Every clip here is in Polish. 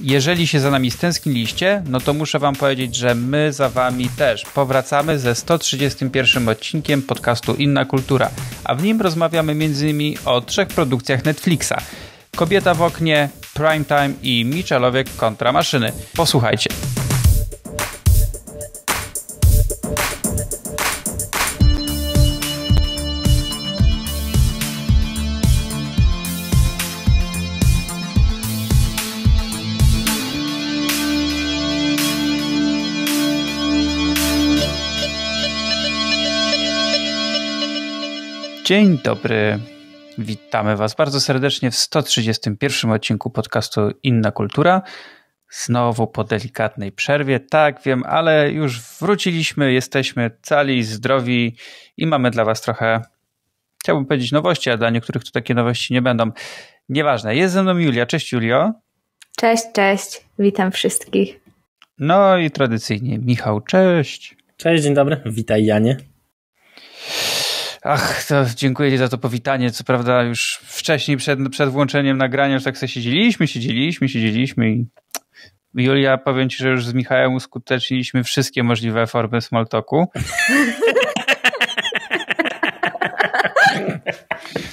jeżeli się za nami stęskniliście, no to muszę wam powiedzieć, że my za wami też powracamy ze 131 odcinkiem podcastu Inna Kultura, a w nim rozmawiamy m.in. o trzech produkcjach Netflixa. Kobieta w oknie, Primetime i Miczalowiek kontra maszyny. Posłuchajcie. Dzień dobry. Witamy Was bardzo serdecznie w 131 odcinku podcastu Inna Kultura. Znowu po delikatnej przerwie, tak wiem, ale już wróciliśmy, jesteśmy cali, zdrowi i mamy dla Was trochę, chciałbym powiedzieć, nowości, a dla niektórych to takie nowości nie będą. Nieważne, jest ze mną Julia. Cześć Julio. Cześć, cześć, witam wszystkich. No i tradycyjnie Michał, cześć. Cześć, dzień dobry, witaj Janie. Ach, to dziękuję Ci za to powitanie. Co prawda już wcześniej, przed, przed włączeniem nagrania, już tak sobie siedzieliśmy, siedzieliśmy, siedzieliśmy i Julia, powiem Ci, że już z Michałem uskuteczniliśmy wszystkie możliwe formy smalltalku.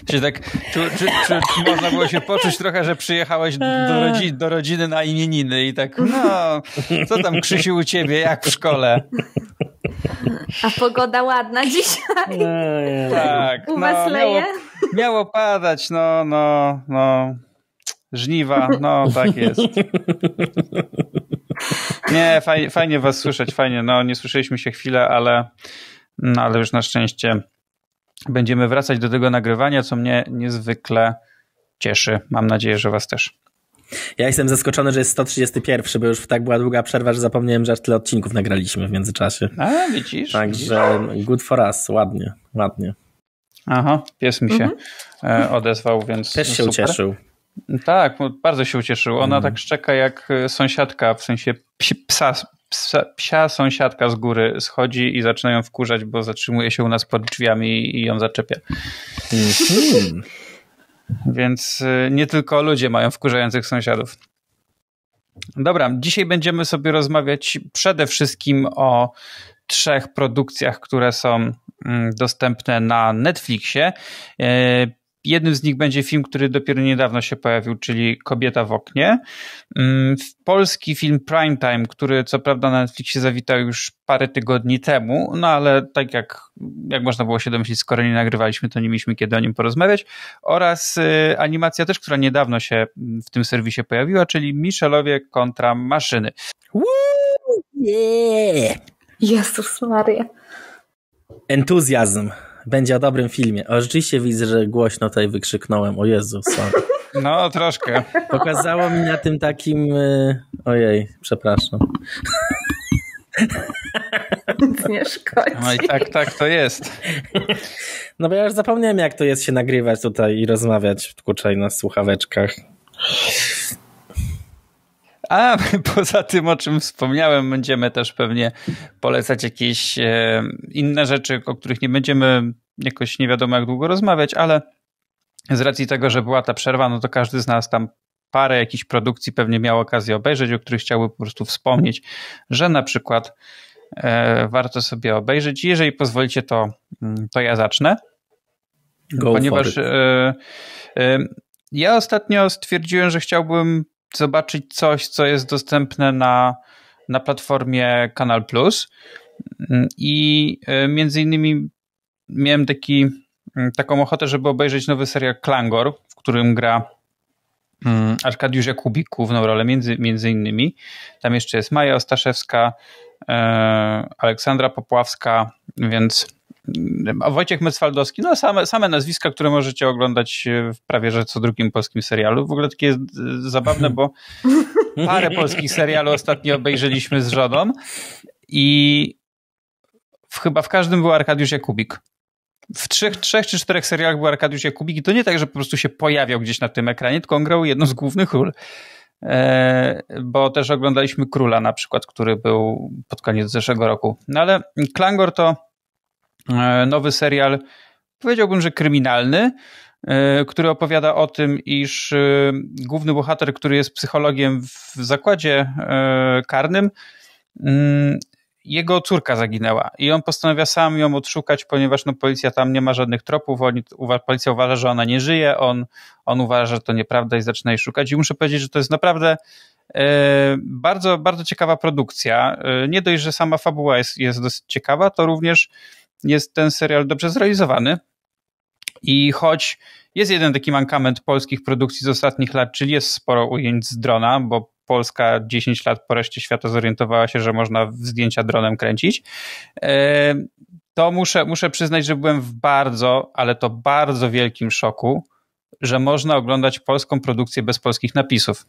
Czy tak, czy, czy, czy, czy, można było się poczuć trochę, że przyjechałeś do, rodzi, do rodziny na imieniny i tak, no, co tam Krzysiu u ciebie, jak w szkole? A pogoda ładna dzisiaj. No, tak. U no, was no, leje? Miało, miało, padać, no, no, no. Żniwa, no tak jest. Nie, fajnie, fajnie was słyszeć, fajnie. No, nie słyszeliśmy się chwilę, ale, no, ale już na szczęście będziemy wracać do tego nagrywania, co mnie niezwykle cieszy. Mam nadzieję, że was też. Ja jestem zaskoczony, że jest 131, bo już tak była długa przerwa, że zapomniałem, że aż tyle odcinków nagraliśmy w międzyczasie. A, widzisz. Także widzisz. good for us, ładnie, ładnie. Aha, pies mi się mhm. E, odezwał, więc Też się super. ucieszył. Tak, bardzo się ucieszył. Ona mhm. tak szczeka jak e, sąsiadka, w sensie psa, psa, psia sąsiadka z góry schodzi i zaczyna ją wkurzać, bo zatrzymuje się u nas pod drzwiami i ją zaczepia. Mhm. Więc y, nie tylko ludzie mają wkurzających sąsiadów. Dobra, dzisiaj będziemy sobie rozmawiać przede wszystkim o trzech produkcjach, które są mm, dostępne na Netflixie. Y, Jednym z nich będzie film, który dopiero niedawno się pojawił, czyli Kobieta w oknie. Mm, polski film Primetime, który co prawda na Netflixie zawitał już parę tygodni temu, no ale tak jak, jak można było się domyślić, skoro nie nagrywaliśmy, to nie mieliśmy kiedy o nim porozmawiać. Oraz y, animacja też, która niedawno się w tym serwisie pojawiła, czyli Michelowie kontra maszyny. Woo! Yeah! Jezus Maria. Entuzjazm będzie o dobrym filmie. A rzeczywiście widzę, że głośno tutaj wykrzyknąłem, o Jezus. No, troszkę. Pokazało mi na tym takim... Y, ojej, przepraszam. Nie szkodzi. No i tak, tak to jest. No bo ja już zapomniałem, jak to jest się nagrywać tutaj i rozmawiać w kurczaj na słuchaweczkach. A poza tym, o czym wspomniałem, będziemy też pewnie polecać jakieś e, inne rzeczy, o których nie będziemy jakoś nie wiadomo jak długo rozmawiać, ale z racji tego, że była ta przerwa, no to każdy z nas tam parę jakichś produkcji pewnie miał okazję obejrzeć, o których chciałby po prostu wspomnieć, że na przykład e, warto sobie obejrzeć. Jeżeli pozwolicie, to, mm, to ja zacznę. Go ponieważ e, ja ostatnio stwierdziłem, że chciałbym zobaczyć coś, co jest dostępne na, na platformie Kanal Plus. Mm, I e, między innymi miałem taki, mm, taką ochotę, żeby obejrzeć nowy serial Klangor, w którym gra mm, Arkadiusz Jakubik główną rolę między, między innymi. Tam jeszcze jest Maja Ostaszewska, e, Aleksandra Popławska, więc Mm, a Wojciech Mecwaldowski, no same, same nazwiska, które możecie oglądać e, w prawie że co drugim polskim serialu. W ogóle takie e, zabawne, bo parę polskich serialu ostatnio obejrzeliśmy z żoną i w, chyba w każdym był Arkadiusz Jakubik. W trzech, trzech czy czterech serialach był Arkadiusz Jakubik i to nie tak, że po prostu się pojawiał gdzieś na tym ekranie, tylko on grał jedną z głównych ról. E, bo też oglądaliśmy Króla na przykład, który był pod koniec zeszłego roku. No ale Klangor to E, nowy serial, powiedziałbym, że kryminalny, e, który opowiada o tym, iż e, główny bohater, który jest psychologiem w zakładzie karnym, mm, jego córka zaginęła i on postanawia sam ją odszukać, ponieważ no, policja tam nie ma żadnych tropów, uwa, policja uważa, że ona nie żyje, on, on uważa, że to nieprawda i zaczyna jej szukać. I muszę powiedzieć, że to jest naprawdę bardzo, bardzo ciekawa produkcja. nie dość, że sama fabuła jest, jest dosyć ciekawa, to również jest ten serial dobrze zrealizowany. I choć jest jeden taki mankament polskich produkcji z ostatnich lat, czyli jest sporo ujęć z drona, bo Polska 10 lat po reszcie świata zorientowała się, że można zdjęcia dronem kręcić, e, to muszę, muszę przyznać, że byłem w bardzo, ale to bardzo wielkim szoku, że można oglądać polską produkcję bez polskich napisów.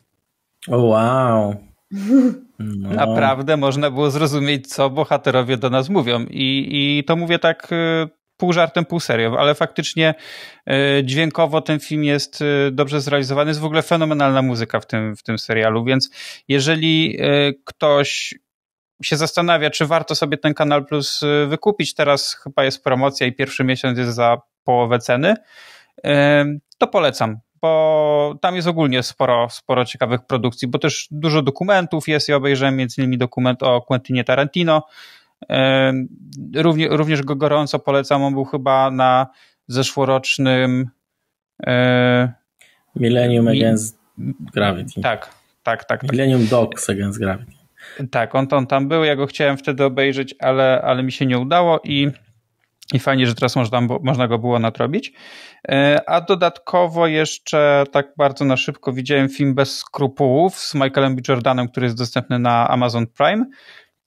wow. No. Naprawdę można było zrozumieć, co bohaterowie do nas mówią. I, i to mówię tak y, pół żartem, pół serio, ale faktycznie y, dźwiękowo ten film jest y, dobrze zrealizowany. Jest w ogóle fenomenalna muzyka w tym, w tym serialu, więc jeżeli ktoś się zastanawia, czy warto sobie ten Kanal Plus wykupić, teraz chyba jest promocja i pierwszy miesiąc jest za połowę ceny, to polecam bo tam jest ogólnie sporo, sporo ciekawych produkcji, bo też dużo dokumentów jest i ja obejrzałem między innymi dokument o Quentinie Tarantino. Równie, również go gorąco polecam, on był chyba na zeszłorocznym e, Millennium Against Gravity. Tak, tak, tak. tak. Millennium Dogs Against Gravity. Tak, on, on tam był, ja go chciałem wtedy obejrzeć, ale, ale mi się nie udało i i fajnie, że teraz można, można go było nadrobić. E, a dodatkowo jeszcze tak bardzo na szybko widziałem film Bez skrupułów z Michaelem B. Jordanem, który jest dostępny na Amazon Prime.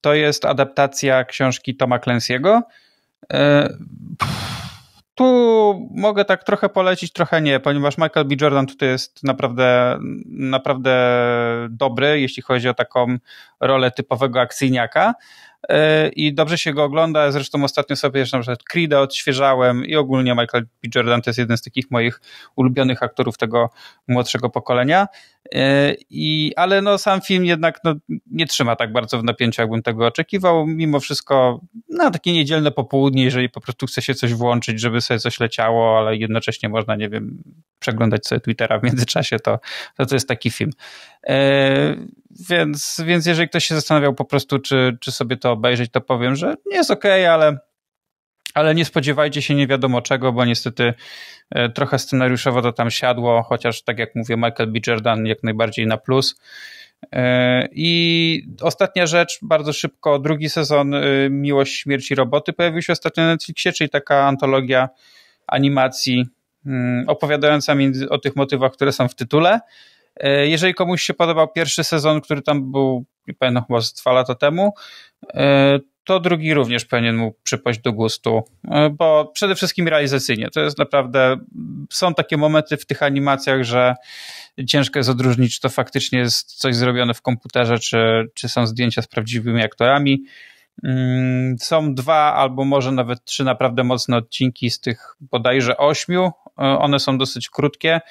To jest adaptacja książki Toma Clancy'ego. E, tu mogę tak trochę polecić, trochę nie, ponieważ Michael B. Jordan tutaj jest naprawdę, naprawdę dobry, jeśli chodzi o taką rolę typowego akcyjniaka, E, i dobrze się go ogląda. Zresztą ostatnio sobie na przykład Creed'a odświeżałem i ogólnie Michael B. Jordan to jest jeden z takich moich ulubionych aktorów tego młodszego pokolenia. E, I, ale no, sam film jednak no, nie trzyma tak bardzo w napięciu, jakbym tego oczekiwał. Mimo wszystko na no, takie niedzielne popołudnie, jeżeli po prostu chce się coś włączyć, żeby sobie coś leciało, ale jednocześnie można, nie wiem, przeglądać sobie Twittera w międzyczasie, to to, to jest taki film. E, więc, więc jeżeli ktoś się zastanawiał po prostu, czy, czy sobie to obejrzeć, to powiem, że nie jest okej, okay, ale, ale nie spodziewajcie się nie wiadomo czego, bo niestety e, trochę scenariuszowo to tam siadło, chociaż tak jak mówię, Michael B. Jordan jak najbardziej na plus. E, I ostatnia rzecz, bardzo szybko, drugi sezon Miłość, Śmierci, Roboty pojawił się ostatnio na Netflixie, czyli taka antologia animacji mm, opowiadająca o tych motywach, które są w tytule. E, jeżeli komuś się podobał pierwszy sezon, który tam był, nie pamiętam, chyba z dwa lata temu, e, to drugi również powinien mu przypaść do gustu, e, bo przede wszystkim realizacyjnie. To jest naprawdę, są takie momenty w tych animacjach, że ciężko jest odróżnić, czy to faktycznie jest coś zrobione w komputerze, czy, czy są zdjęcia z prawdziwymi aktorami. Mm, są dwa albo może nawet trzy naprawdę mocne odcinki z tych bodajże ośmiu. One są dosyć krótkie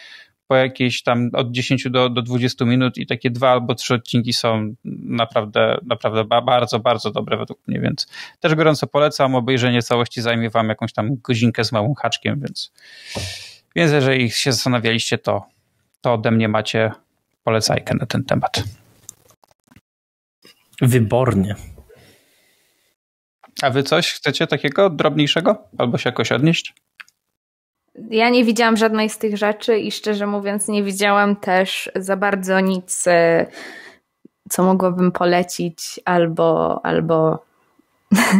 po jakieś tam od 10 do, do 20 minut i takie dwa albo trzy odcinki są naprawdę, naprawdę bardzo, bardzo dobre według mnie, więc też gorąco polecam. Obejrzenie całości zajmie wam jakąś tam godzinkę z małym haczkiem, więc, więc jeżeli się zastanawialiście, to, to ode mnie macie polecajkę na ten temat. Wybornie. A wy coś chcecie takiego drobniejszego? Albo się jakoś odnieść? Ja nie widziałam żadnej z tych rzeczy i szczerze mówiąc, nie widziałam też za bardzo nic, e, co mogłabym polecić albo. albo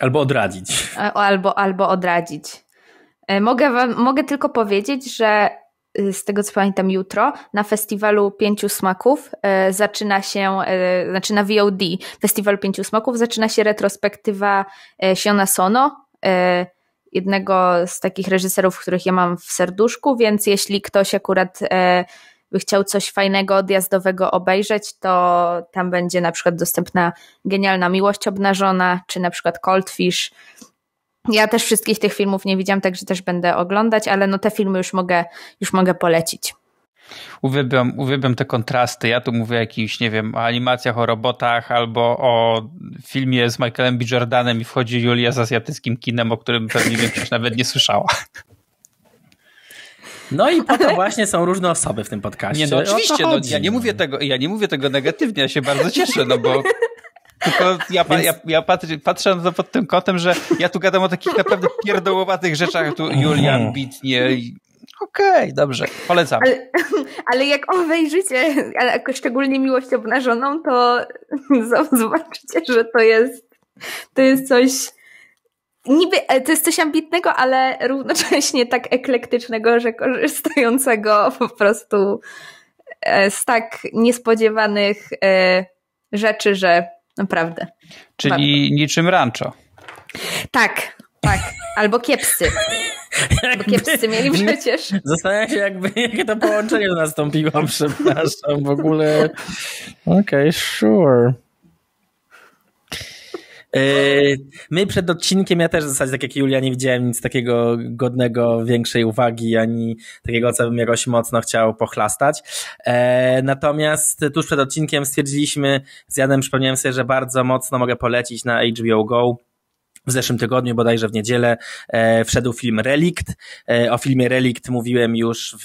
Albo odradzić. Albo, albo odradzić. E, mogę, wam, mogę tylko powiedzieć, że e, z tego co pamiętam jutro na festiwalu Pięciu Smaków zaczyna się, znaczy na VOD Festiwal Pięciu Smaków zaczyna się retrospektywa Siona Sono jednego z takich reżyserów, których ja mam w serduszku, więc jeśli ktoś akurat e, by chciał coś fajnego, odjazdowego obejrzeć, to tam będzie na przykład dostępna Genialna Miłość Obnażona, czy na przykład Cold Fish. Ja też wszystkich tych filmów nie widziałam, także też będę oglądać, ale no te filmy już mogę, już mogę polecić. Uwielbiam, uwielbiam te kontrasty. Ja tu mówię o jakichś, nie wiem, o animacjach, o robotach albo o filmie z Michaelem B. Jordanem i wchodzi Julia z azjatyckim kinem, o którym pewnie większość nawet nie słyszała. No i po to właśnie są różne osoby w tym podcaście. Nie, no oczywiście, no, ja, nie mówię tego, ja nie mówię tego negatywnie, ja się bardzo cieszę, no bo tylko ja, ja, ja patrzę, patrzę na to pod tym kątem, że ja tu gadam o takich naprawdę pierdołowatych rzeczach, tu Julian mhm. bitnie okej, okay, dobrze, polecam. Ale, ale jak obejrzycie szczególnie miłość obnażoną, to zobaczycie, że to jest, to jest coś niby e, to jest coś ambitnego, ale równocześnie tak eklektycznego, że korzystającego po prostu e, z tak niespodziewanych e, rzeczy, że naprawdę. Czyli bardzo. niczym rancho. Tak, tak. Albo kiepscy. Jakby, kiepscy mieli przecież. Zastanawiam się, jakby, jakie to połączenie nastąpiło, przepraszam, w ogóle. Okej, okay, sure. E, my przed odcinkiem, ja też w zasadzie, tak jak Julia, nie widziałem nic takiego godnego większej uwagi, ani takiego, co bym jakoś mocno chciał pochlastać. E, natomiast tuż przed odcinkiem stwierdziliśmy z Janem, przypomniałem sobie, że bardzo mocno mogę polecić na HBO GO w zeszłym tygodniu, bodajże w niedzielę, e, wszedł film Relikt. E, o filmie Relikt mówiłem już w,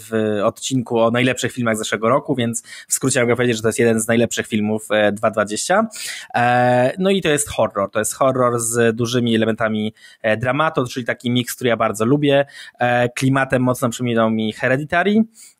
w odcinku o najlepszych filmach zeszłego roku, więc w skrócie mogę powiedzieć, że to jest jeden z najlepszych filmów 2020. E, e, no i to jest horror. To jest horror z dużymi elementami e, dramatu, czyli taki miks, który ja bardzo lubię. E, klimatem mocno przypominał mi Hereditary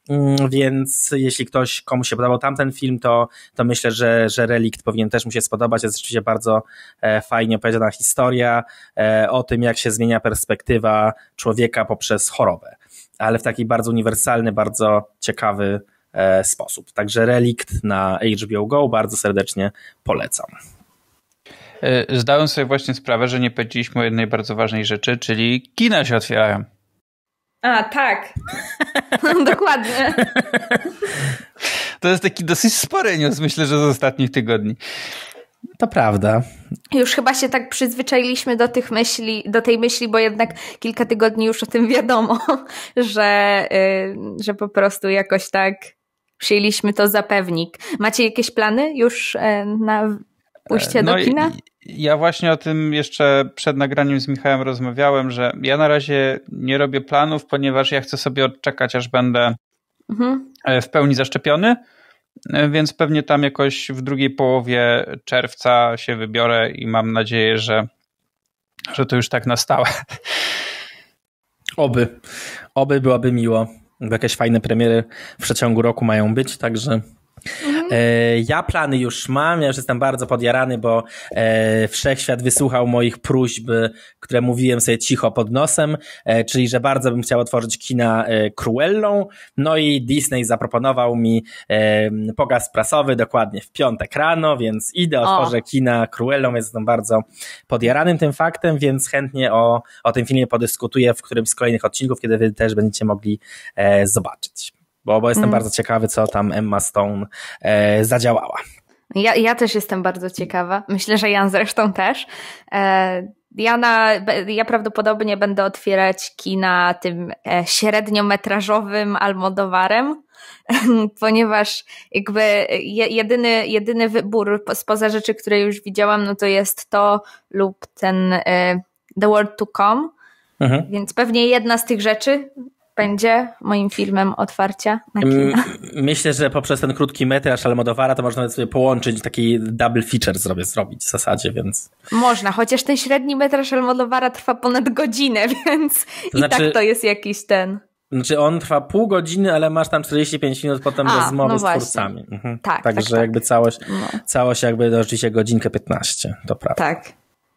Mm, więc jeśli ktoś, komu się podobał tamten film, to, to myślę, że, że Relikt powinien też mu się spodobać. Jest rzeczywiście bardzo e, fajnie opowiedziana historia e, o tym, jak się zmienia perspektywa człowieka poprzez chorobę, ale w taki bardzo uniwersalny, bardzo ciekawy e, sposób. Także Relikt na HBO Go bardzo serdecznie polecam. Zdałem sobie właśnie sprawę, że nie powiedzieliśmy o jednej bardzo ważnej rzeczy, czyli kina się otwierają. A, tak. Dokładnie. to jest taki dosyć spory news, myślę, że z ostatnich tygodni. To prawda. Już chyba się tak przyzwyczailiśmy do tych myśli, do tej myśli, bo jednak kilka tygodni już o tym wiadomo, że, yy, że po prostu jakoś tak przyjęliśmy to za pewnik. Macie jakieś plany już yy, na pójście e, no do kina? I, ja właśnie o tym jeszcze przed nagraniem z Michałem rozmawiałem, że ja na razie nie robię planów, ponieważ ja chcę sobie odczekać, aż będę mhm. E, w pełni zaszczepiony, e, więc pewnie tam jakoś w drugiej połowie czerwca się wybiorę i mam nadzieję, że, że to już tak na stałe. Oby. Oby byłaby miło. Jakieś fajne premiery w przeciągu roku mają być, także Mhm. E, ja plany już mam, ja już jestem bardzo podjarany, bo e, wszechświat wysłuchał moich próśb, które mówiłem sobie cicho pod nosem, e, czyli że bardzo bym chciał otworzyć kina Cruellą, no i Disney zaproponował mi pogaz prasowy dokładnie w piątek rano, więc idę, otworzę o. kina Cruellą, jestem bardzo podjaranym tym faktem, więc chętnie o, o tym filmie podyskutuję w którymś z kolejnych odcinków, kiedy wy też będziecie mogli zobaczyć bo, bo jestem mm. bardzo ciekawy, co tam Emma Stone e, zadziałała. Ja, ja też jestem bardzo ciekawa. Myślę, że Jan zresztą też. E, ja, na, ja prawdopodobnie będę otwierać kina tym e, średniometrażowym Almodowarem, ponieważ jakby je, jedyny, jedyny wybór spoza rzeczy, które już widziałam, no to jest to lub ten e, The World to Come. Mhm. Więc pewnie jedna z tych rzeczy będzie moim filmem otwarcia na kina? Myślę, że poprzez ten krótki metraż Almodovara to można nawet sobie połączyć, taki double feature zrobić w zasadzie, więc... Można, chociaż ten średni metraż Almodovara trwa ponad godzinę, więc to i znaczy- tak to jest jakiś ten... Znaczy on trwa pół godziny, ale masz tam 45 minut potem A, rozmowy no z twórcami. Mhm. Tak, Także tak, tak, jakby całość, no. całość jakby do godzinkę 15, to prawda. Tak.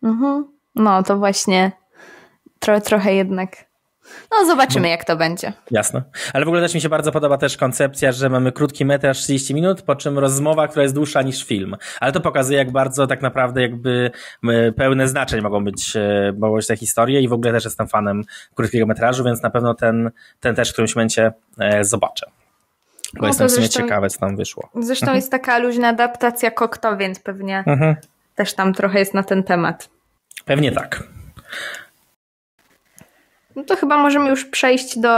Mhm. No to właśnie tro, trochę jednak no, zobaczymy, jak to będzie. Jasne. Ale w ogóle też mi się bardzo podoba też koncepcja, że mamy krótki metraż 30 minut, po czym rozmowa, która jest dłuższa niż film. Ale to pokazuje, jak bardzo tak naprawdę jakby pełne znaczeń mogą być, e, mogą być te historie i w ogóle też jestem fanem krótkiego metrażu, więc na pewno ten, ten też w którymś momencie e, zobaczę. Bo no jestem w sumie ciekawe, co tam wyszło. Zresztą mhm. jest taka luźna adaptacja Kokto, więc pewnie mhm. też tam trochę jest na ten temat. Pewnie tak. No to chyba możemy już przejść do.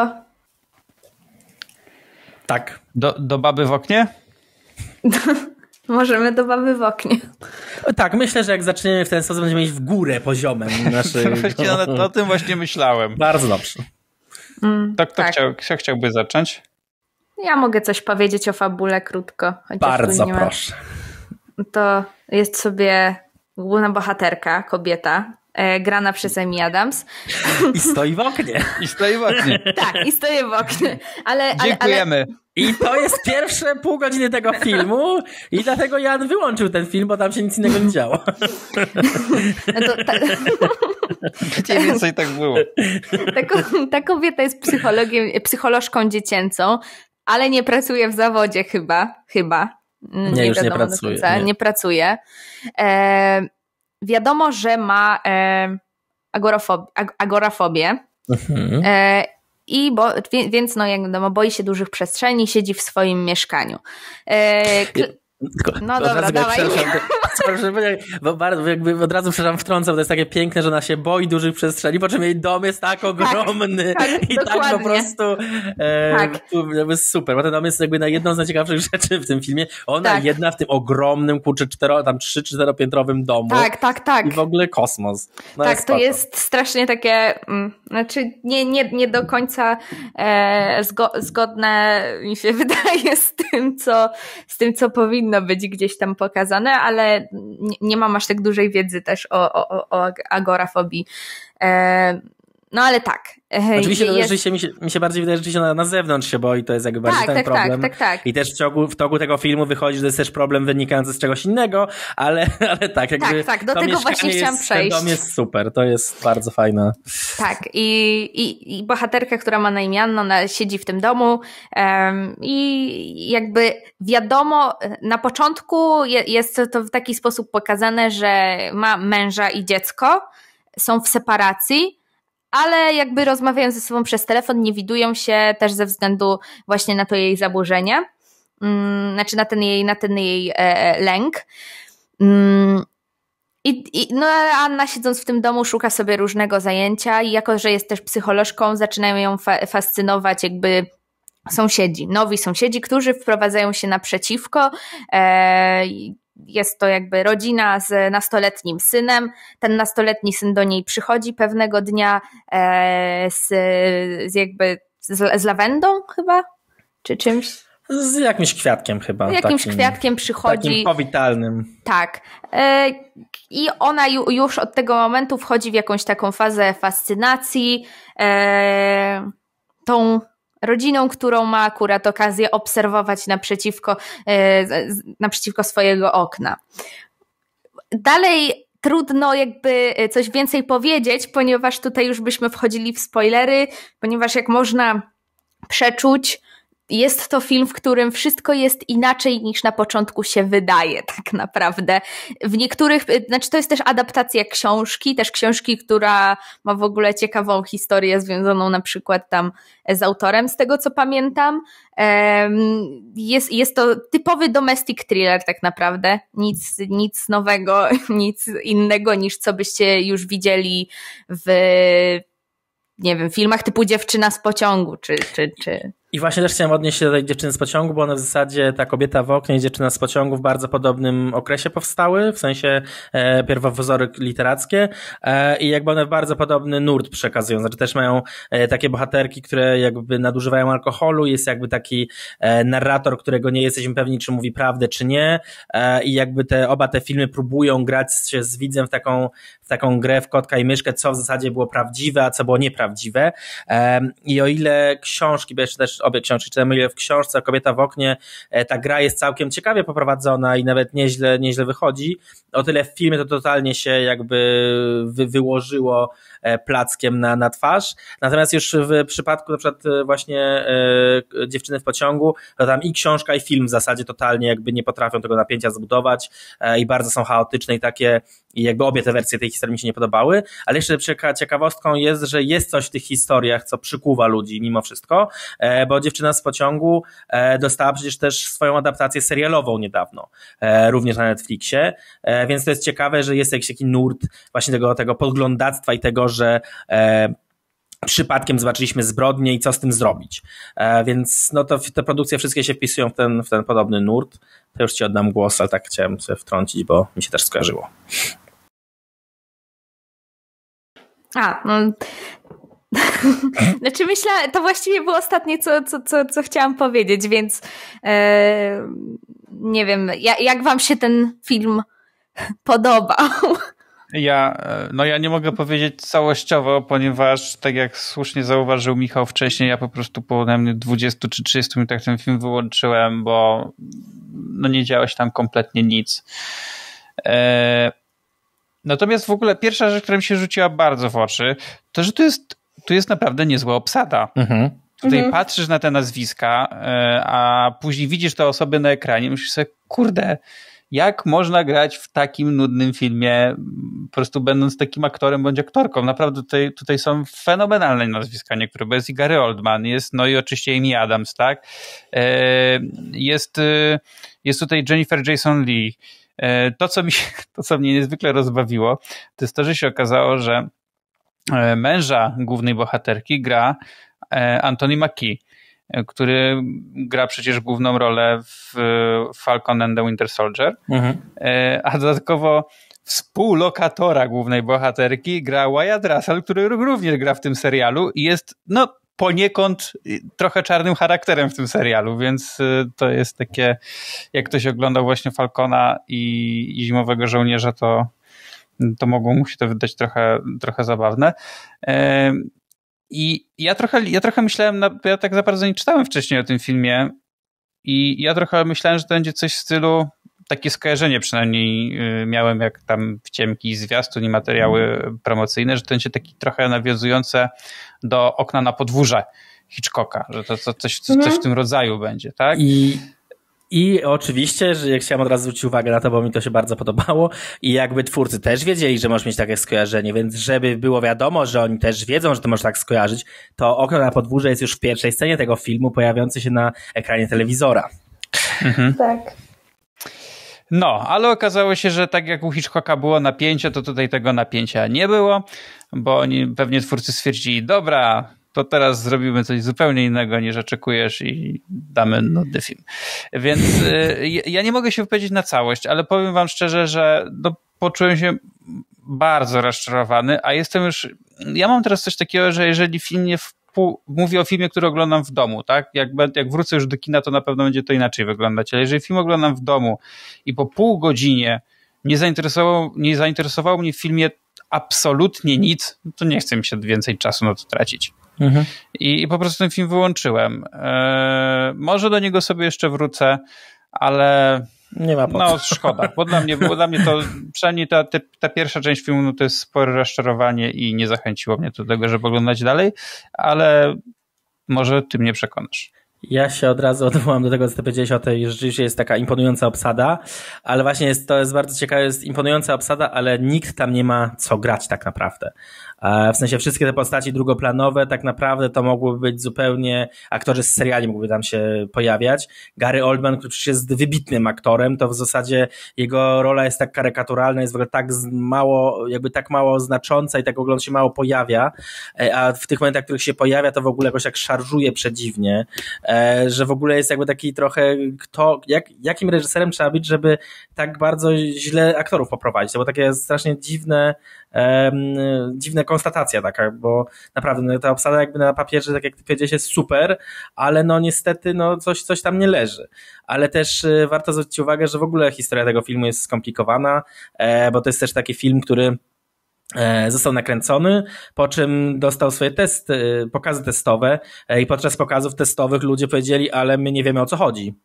Tak. Do, do baby w oknie? Możemy do baby w oknie. tak, myślę, że jak zaczniemy w ten sposób, będziemy iść w górę poziomem naszej. No właśnie no, no, o tym właśnie myślałem. Bardzo dobrze. Mm, to, kto, tak. chciał, kto chciałby zacząć? Ja mogę coś powiedzieć o fabule krótko. Bardzo proszę. To jest sobie główna bohaterka, kobieta, E, grana przez Amy Adams. I stoi w oknie. I stoi w oknie. Tak, i stoi w oknie. Ale, Dziękujemy. Ale, ale... I to jest pierwsze pół godziny tego filmu i dlatego Jan wyłączył ten film, bo tam się nic innego nie działo. No ta... więcej tak było. Ta, ta kobieta jest psychologiem, psycholożką dziecięcą, ale nie pracuje w zawodzie chyba. Chyba. Mm, nie, nie już nie pracuje. Nie. nie pracuje. E wiadomo, że ma e, agorafobię. Mhm. E, i bo, więc no, jak wiadomo, boi się dużych przestrzeni, siedzi w swoim mieszkaniu. E, no od no dobra, razu, dawaj. Przepraszam, bo bardzo jakby od razu przepraszam wtrącam, to jest takie piękne, że ona się boi dużych przestrzeni, po czym jej dom jest tak, tak ogromny tak, tak, i dokładnie. tak po prostu e, tak. super, bo ten dom jest jakby na jedną z najciekawszych rzeczy w tym filmie. Ona tak. jedna w tym ogromnym, kurczę, cztero, tam trzy, czteropiętrowym domu. Tak, tak, tak. I w ogóle kosmos. No tak, jest to jest strasznie takie, mm, znaczy nie, nie, nie do końca e, zgo, zgodne mi się wydaje z tym, co, z tym, co powinno powinno być gdzieś tam pokazane, ale nie, nie mam aż tak dużej wiedzy też o, o, o agorafobii. E, no ale tak, Oczywiście jest... rzeczywiście mi, się, mi się bardziej wydaje, że rzeczywiście na, na zewnątrz się boi, to jest jakby bardziej tak, ten tak, tak problem. Tak, tak, tak. I też w toku, w toku tego filmu wychodzi, że jest też problem wynikający z czegoś innego, ale, ale tak, jakby. Tak, tak, do tego właśnie chciałam jest, przejść. Ten dom jest super, to jest bardzo fajne. Tak, i, i, i bohaterka, która ma na imię ona siedzi w tym domu um, i jakby wiadomo, na początku je, jest to w taki sposób pokazane, że ma męża i dziecko, są w separacji ale jakby rozmawiają ze sobą przez telefon, nie widują się też ze względu właśnie na to jej zaburzenie, mm, znaczy na ten jej, na ten jej e, e, lęk. Mm, I, I, no Anna siedząc w tym domu szuka sobie różnego zajęcia i jako, że jest też psycholożką, zaczynają ją fa fascynować jakby sąsiedzi, nowi sąsiedzi, którzy wprowadzają się naprzeciwko, e, jest to jakby rodzina z nastoletnim synem. Ten nastoletni syn do niej przychodzi pewnego dnia e, z, z jakby z, z lawendą chyba, czy czymś. Z jakimś kwiatkiem chyba. Jakimś takim, kwiatkiem przychodzi. Takim powitalnym. Tak. E, I ona już od tego momentu wchodzi w jakąś taką fazę fascynacji e, tą rodziną, którą ma akurat okazję obserwować naprzeciwko, e, naprzeciwko swojego okna. Dalej trudno jakby e, coś więcej powiedzieć, ponieważ tutaj już byśmy wchodzili w spoilery, ponieważ jak można przeczuć, jest to film, w którym wszystko jest inaczej niż na początku się wydaje, tak naprawdę. W niektórych, y, znaczy to jest też adaptacja książki, też książki, która ma w ogóle ciekawą historię związaną na przykład tam e, z autorem, z tego co pamiętam. Jest, jest to typowy domestic thriller, tak naprawdę. Nic, nic nowego, nic innego niż co byście już widzieli w nie wiem, filmach typu Dziewczyna z pociągu, czy, czy, czy i właśnie też chciałem odnieść się do tej dziewczyny z pociągu, bo one w zasadzie, ta kobieta w oknie i dziewczyna z pociągu w bardzo podobnym okresie powstały, w sensie e, pierwowzory literackie e, i jakby one w bardzo podobny nurt przekazują, znaczy też mają e, takie bohaterki, które jakby nadużywają alkoholu, jest jakby taki e, narrator, którego nie jesteśmy pewni, czy mówi prawdę, czy nie e, i jakby te oba te filmy próbują grać się z widzem w taką, w taką grę w kotka i myszkę, co w zasadzie było prawdziwe, a co było nieprawdziwe e, i o ile książki, bo jeszcze też obie książki, czytamy je w książce, Kobieta w oknie, e, ta gra jest całkiem ciekawie poprowadzona i nawet nieźle, nieźle wychodzi. O tyle w filmie to totalnie się jakby wy, wyłożyło e, plackiem na, na twarz. Natomiast już w przypadku na przykład e, właśnie e, Dziewczyny w pociągu, to tam i książka i film w zasadzie totalnie jakby nie potrafią tego napięcia zbudować e, i bardzo są chaotyczne i takie i jakby obie te wersje tej historii mi się nie podobały, ale jeszcze ciekawostką jest, że jest coś w tych historiach, co przykuwa ludzi mimo wszystko, bo dziewczyna z pociągu e, dostała przecież też swoją adaptację serialową niedawno, e, również na Netflixie, e, więc to jest ciekawe, że jest jakiś taki nurt właśnie tego, tego podglądactwa i tego, że przypadkiem zobaczyliśmy zbrodnię i co z tym zrobić. Więc no to te produkcje wszystkie się wpisują w ten, w ten podobny nurt. To już Ci oddam głos, ale tak chciałem sobie wtrącić, bo mi się też skojarzyło. A, no, znaczy myślę, to właściwie było ostatnie, co, co, co, co chciałam powiedzieć, więc e, nie wiem, jak, jak wam się ten film podobał? Ja, e, no ja nie mogę powiedzieć całościowo, ponieważ tak jak słusznie zauważył Michał wcześniej, ja po prostu po najmniej 20 czy 30 minutach ten film wyłączyłem, bo no nie działo się tam kompletnie nic. E, natomiast w ogóle pierwsza rzecz, która mi się rzuciła bardzo w oczy, to że to jest tu jest naprawdę niezła obsada. Mhm. Tutaj mhm. patrzysz na te nazwiska, e, a później widzisz te osoby na ekranie, myślisz sobie, kurde, jak można grać w takim nudnym filmie, po prostu będąc takim aktorem bądź aktorką. Naprawdę tutaj, tutaj są fenomenalne nazwiska niektóre, bo jest i Gary Oldman, jest, no i oczywiście Amy Adams, tak? E, jest, e, jest tutaj Jennifer Jason Lee. To co, mi, to, co mnie niezwykle rozbawiło, to jest to, że się okazało, że E, męża głównej bohaterki gra e, Anthony Mackie, e, który gra przecież główną rolę w Falcon and the Winter Soldier, mhm. a dodatkowo współlokatora głównej bohaterki gra Wyatt Russell, który również gra w tym serialu i jest no poniekąd trochę czarnym charakterem w tym serialu, więc to jest takie, jak ktoś oglądał właśnie Falcona i, i Zimowego Żołnierza, to to mogło, mu się to wydać trochę, trochę zabawne. E, I ja trochę, ja trochę myślałem, ja tak za bardzo nie czytałem wcześniej o tym filmie i ja trochę myślałem, że to będzie coś w stylu, takie skojarzenie przynajmniej y, miałem, jak tam w zwiastun i materiały promocyjne, że to będzie taki trochę nawiązujące do okna na podwórze Hitchcocka, że to, to coś, coś, coś w no. tym rodzaju będzie, tak? I i oczywiście, że chciałem od razu zwrócić uwagę na to, bo mi to się bardzo podobało i jakby twórcy też wiedzieli, że możesz mieć takie skojarzenie, więc żeby było wiadomo, że oni też wiedzą, że to możesz tak skojarzyć, to okno na podwórze jest już w pierwszej scenie tego filmu pojawiający się na ekranie telewizora. Mhm. Tak. No, ale okazało się, że tak jak u Hitchcocka było napięcie, to tutaj tego napięcia nie było, bo oni pewnie twórcy stwierdzili, dobra, to teraz zrobimy coś zupełnie innego niż oczekujesz i damy nudny film. Więc y, ja nie mogę się wypowiedzieć na całość, ale powiem wam szczerze, że no, poczułem się bardzo rozczarowany, a jestem już, ja mam teraz coś takiego, że jeżeli film nie wpół, mówię o filmie, który oglądam w domu, tak, jak, jak wrócę już do kina, to na pewno będzie to inaczej wyglądać, ale jeżeli film oglądam w domu i po pół godzinie nie zainteresował, nie zainteresował mnie w filmie absolutnie nic, no to nie chcę mi się więcej czasu na to tracić. Mhm. I, I, po prostu ten film wyłączyłem. Yy, może do niego sobie jeszcze wrócę, ale. Nie ma po No, szkoda, bo dla mnie, bo dla mnie to, przynajmniej ta, ta pierwsza część filmu no to jest spore rozczarowanie i nie zachęciło mnie do tego, żeby oglądać dalej, ale może ty mnie przekonasz. Ja się od razu odwołam do tego, co ty powiedziałeś o tej, że rzeczywiście jest taka imponująca obsada, ale właśnie jest, to jest bardzo ciekawe, jest imponująca obsada, ale nikt tam nie ma co grać tak naprawdę. E, w sensie wszystkie te postaci drugoplanowe tak naprawdę to mogłyby być zupełnie, aktorzy z seriali mogłyby tam się pojawiać. Gary Oldman, który przecież jest wybitnym aktorem, to w zasadzie jego rola jest tak karykaturalna, jest w ogóle tak mało, jakby tak mało znacząca i tak w ogóle on się mało pojawia, e, a w tych momentach, w których się pojawia, to w ogóle jakoś jak szarżuje przedziwnie, e, że w ogóle jest jakby taki trochę kto, jak, jakim reżyserem trzeba być, żeby tak bardzo źle aktorów poprowadzić. To było takie strasznie dziwne dziwna konstatacja taka, bo naprawdę no, ta obsada jakby na papierze, tak jak ty powiedziałeś, jest super, ale no niestety no, coś, coś tam nie leży. Ale też y, warto zwrócić uwagę, że w ogóle historia tego filmu jest skomplikowana, e, bo to jest też taki film, który e, został nakręcony, po czym dostał swoje testy, y, pokazy testowe e, i podczas pokazów testowych ludzie powiedzieli, ale my nie wiemy o co chodzi.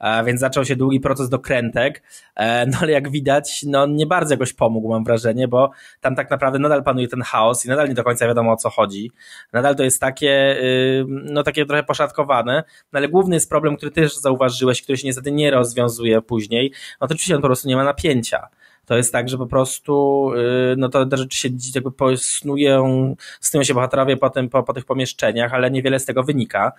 E, więc zaczął się długi proces dokrętek, e, no ale jak widać, no nie bardzo jakoś pomógł, mam wrażenie, bo tam tak naprawdę nadal panuje ten chaos i nadal nie do końca wiadomo o co chodzi. Nadal to jest takie, y, no takie trochę poszatkowane, no ale główny jest problem, który też zauważyłeś, który się niestety nie rozwiązuje później, no to oczywiście on po prostu nie ma napięcia. To jest tak, że po prostu y, no to te rzeczy się jakby snują, snują się bohaterowie po, tym, po, po tych pomieszczeniach, ale niewiele z tego wynika.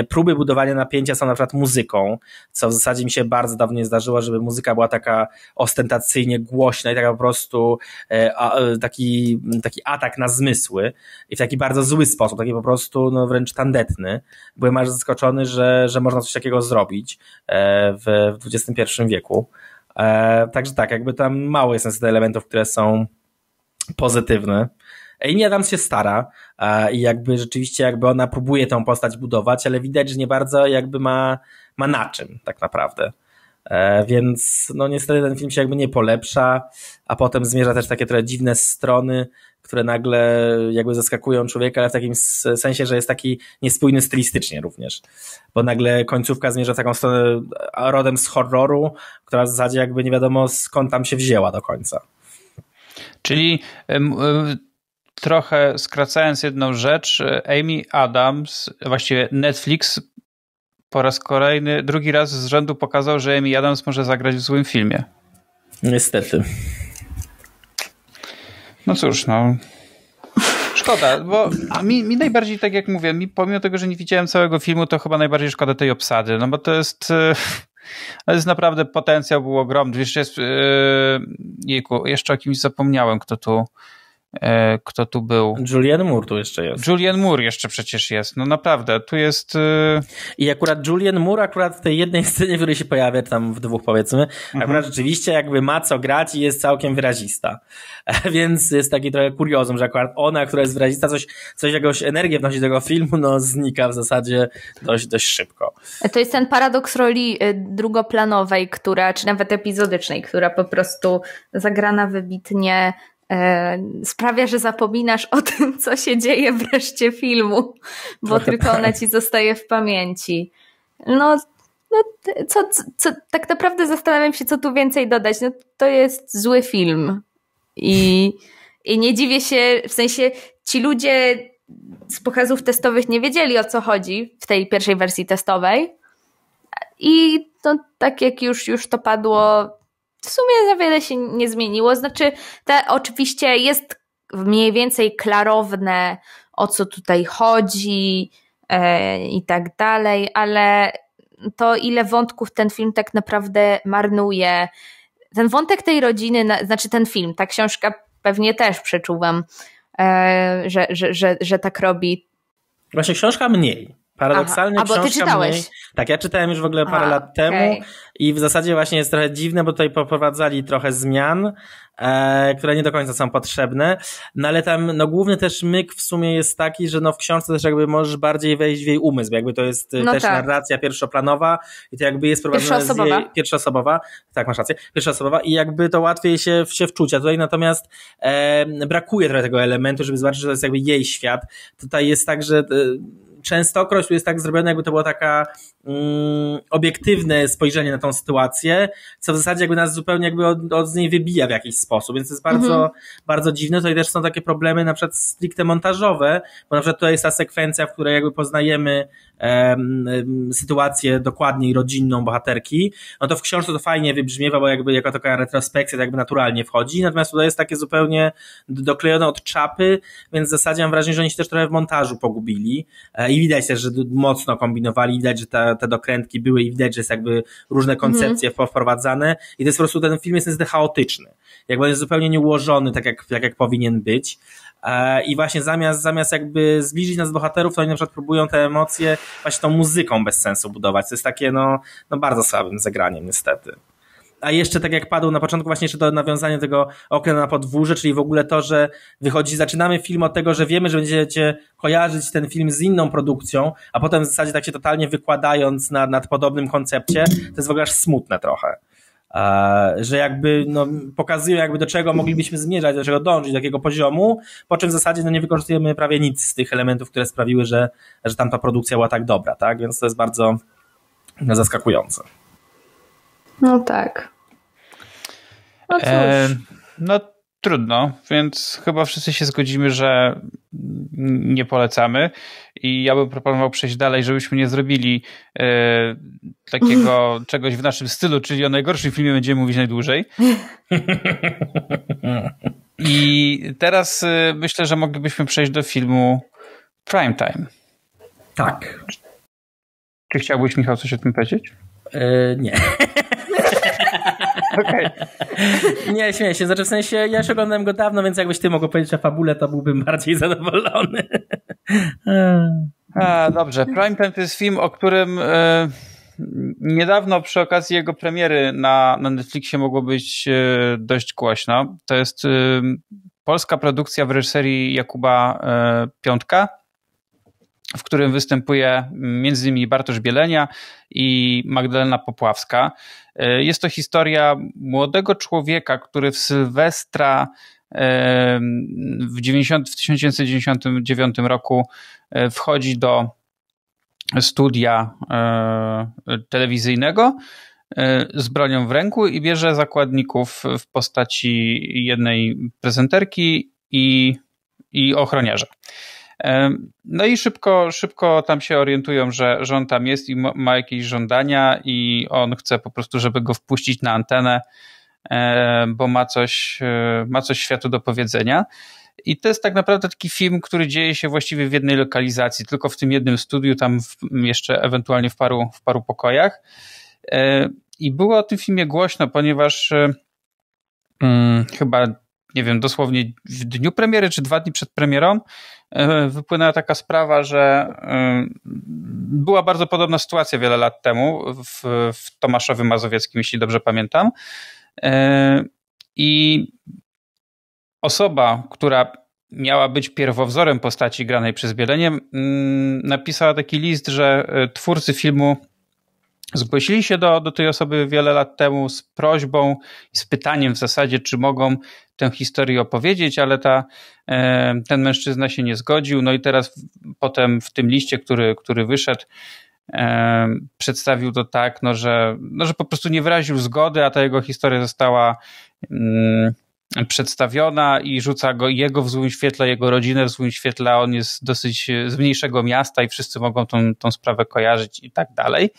Y, próby budowania napięcia są na przykład muzyką, co w zasadzie mi się bardzo dawno nie zdarzyło, żeby muzyka była taka ostentacyjnie głośna i taka po prostu y, taki, taki atak na zmysły i w taki bardzo zły sposób, taki po prostu no, wręcz tandetny. Byłem aż zaskoczony, że, że można coś takiego zrobić w XXI wieku. E, także tak, jakby tam mało jest niestety elementów, które są pozytywne. Amy Adams się stara e, i jakby rzeczywiście jakby ona próbuje tą postać budować, ale widać, że nie bardzo jakby ma, ma na czym tak naprawdę. E, więc no niestety ten film się jakby nie polepsza, a potem zmierza też takie trochę dziwne strony, które nagle jakby zaskakują człowieka, ale w takim sensie, że jest taki niespójny stylistycznie również, bo nagle końcówka zmierza w taką stronę rodem z horroru, która w zasadzie jakby nie wiadomo skąd tam się wzięła do końca. Czyli trochę skracając jedną rzecz, Amy Adams, właściwie Netflix po raz kolejny, drugi raz z rzędu pokazał, że Amy Adams może zagrać w złym filmie. Niestety. No cóż, no. Szkoda, bo mi, mi, najbardziej, tak jak mówię, mi, pomimo tego, że nie widziałem całego filmu, to chyba najbardziej szkoda tej obsady, no bo to jest... ale jest naprawdę potencjał był ogromny. wiesz, jest, yy, jejku, jeszcze o kimś zapomniałem, kto tu E, kto tu był. Julian Moore tu jeszcze jest. Julian Moore jeszcze przecież jest, no naprawdę, tu jest... Y, I akurat Julian Moore akurat w tej jednej scenie, w której się pojawia, tam w dwóch powiedzmy, mhm. akurat rzeczywiście jakby ma co grać i jest całkiem wyrazista. Więc jest taki trochę kuriozum, że akurat ona, która jest wyrazista, coś, coś jakąś energię wnosi do tego filmu, no znika w zasadzie dość, dość szybko. E, to jest ten paradoks roli y, drugoplanowej, która, czy nawet epizodycznej, która po prostu zagrana wybitnie E, sprawia, że zapominasz o tym, co się dzieje wreszcie filmu, bo Trochę tylko tak. ona ci zostaje w pamięci. No, no co, co, tak naprawdę zastanawiam się, co tu więcej dodać. No, to jest zły film. I, I nie dziwię się, w sensie ci ludzie z pokazów testowych nie wiedzieli o co chodzi w tej pierwszej wersji testowej. I to no, tak jak już, już to padło, w sumie za wiele się nie zmieniło. Znaczy, te oczywiście jest mniej więcej klarowne, o co tutaj chodzi e, i tak dalej, ale to ile wątków ten film tak naprawdę marnuje. Ten wątek tej rodziny, na, znaczy ten film, ta książka pewnie też przeczuwam, e, że, że, że, że tak robi. Właśnie książka mniej. Paradoksalnie Aha, a bo ty czytałeś. Mniej, tak, ja czytałem już w ogóle parę lat okay. temu i w zasadzie właśnie jest trochę dziwne, bo tutaj poprowadzali trochę zmian, e, które nie do końca są potrzebne, no ale tam no główny też myk w sumie jest taki, że no w książce też jakby możesz bardziej wejść w jej umysł, jakby to jest e, no też tak. narracja pierwszoplanowa i to jakby jest prowadzona pierwsza osobowa. jej... Pierwszoosobowa. Tak, masz rację. Pierwszoosobowa i jakby to łatwiej się, się wczucia. Tutaj natomiast e, brakuje trochę tego elementu, żeby zobaczyć, że to jest jakby jej świat. Tutaj jest tak, że... E, częstokroć tu jest tak zrobione, jakby to była taka Mm, obiektywne spojrzenie na tą sytuację, co w zasadzie jakby nas zupełnie jakby od, od niej wybija w jakiś sposób, więc to jest bardzo, mhm. bardzo dziwne. Tutaj też są takie problemy na przykład stricte montażowe, bo na przykład tutaj jest ta sekwencja, w której jakby poznajemy um, sytuację dokładniej rodzinną bohaterki, no to w książce to fajnie wybrzmiewa, bo jakby jako taka retrospekcja to jakby naturalnie wchodzi, natomiast tutaj jest takie zupełnie doklejone od czapy, więc w zasadzie mam wrażenie, że oni się też trochę w montażu pogubili e, i widać też, że mocno kombinowali, widać, że ta te dokrętki były i widać, że jest jakby różne koncepcje mm. wprowadzane i to jest po prostu ten film jest niestety chaotyczny. Jakby on jest zupełnie nieułożony, tak jak, tak jak powinien być. E, I właśnie zamiast, zamiast jakby zbliżyć nas do bohaterów, to oni na przykład próbują te emocje właśnie tą muzyką bez sensu budować. To jest takie no, no bardzo słabym zagraniem niestety a jeszcze tak jak padło na początku właśnie jeszcze to nawiązanie tego okna na podwórze, czyli w ogóle to, że wychodzi, zaczynamy film od tego, że wiemy, że będziecie kojarzyć ten film z inną produkcją, a potem w zasadzie tak się totalnie wykładając na, nad podobnym koncepcie, to jest w ogóle aż smutne trochę. że jakby no, pokazują jakby do czego moglibyśmy zmierzać, do czego dążyć, do jakiego poziomu, po czym w zasadzie no, nie wykorzystujemy prawie nic z tych elementów, które sprawiły, że, że tamta produkcja była tak dobra, tak? Więc to jest bardzo no, zaskakujące. No tak. No E, no trudno, więc chyba wszyscy się zgodzimy, że nie polecamy. I ja bym proponował przejść dalej, żebyśmy nie zrobili e, takiego czegoś w naszym stylu, czyli o najgorszym filmie będziemy mówić najdłużej. I teraz e, myślę, że moglibyśmy przejść do filmu Primetime. Tak. Czy chciałbyś, Michał, coś o tym powiedzieć? E, nie. Okay. Nie, śmieję się. Znaczy w sensie, ja już oglądałem go dawno, więc jakbyś ty mogł powiedzieć o fabule, to byłbym bardziej zadowolony. A, dobrze. Prime Time to jest film, o którym e, niedawno przy okazji jego premiery na, na Netflixie mogło być e, dość głośno. To jest e, polska produkcja w reżyserii Jakuba e, Piątka w którym występuje między innymi Bartosz Bielenia i Magdalena Popławska. E, jest to historia młodego człowieka, który w Sylwestra e, w, 90, w 1999 roku e, wchodzi do studia telewizyjnego z bronią w ręku i bierze zakładników w postaci jednej prezenterki i, i ochroniarza. No i szybko, szybko tam się orientują, że, rząd tam jest i ma jakieś żądania, i on chce po prostu, żeby go wpuścić na antenę, bo ma coś, e, ma coś światu do powiedzenia. I to jest tak naprawdę taki film, który dzieje się właściwie w jednej lokalizacji, tylko w tym jednym studiu, tam w, jeszcze ewentualnie w paru, w paru pokojach. E, I było o tym filmie głośno, ponieważ hmm, chyba nie wiem, dosłownie w dniu premiery czy dwa dni przed premierą e, wypłynęła taka sprawa, że e, była bardzo podobna sytuacja wiele lat temu w, w Tomaszowie Mazowieckim, jeśli dobrze pamiętam. E, I osoba, która miała być pierwowzorem postaci granej przez Bielenie, mm, napisała taki list, że twórcy filmu Zgłosili się do, do tej osoby wiele lat temu z prośbą z pytaniem w zasadzie, czy mogą tę historię opowiedzieć, ale ta, e, ten mężczyzna się nie zgodził. No i teraz potem w tym liście, który, który wyszedł, e, przedstawił to tak, no, że, no, że po prostu nie wyraził zgody, a ta jego historia została mm, przedstawiona i rzuca go jego w złym świetle, jego rodzinę w złym świetle, a on jest dosyć z mniejszego miasta i wszyscy mogą tą, tą sprawę kojarzyć i tak dalej.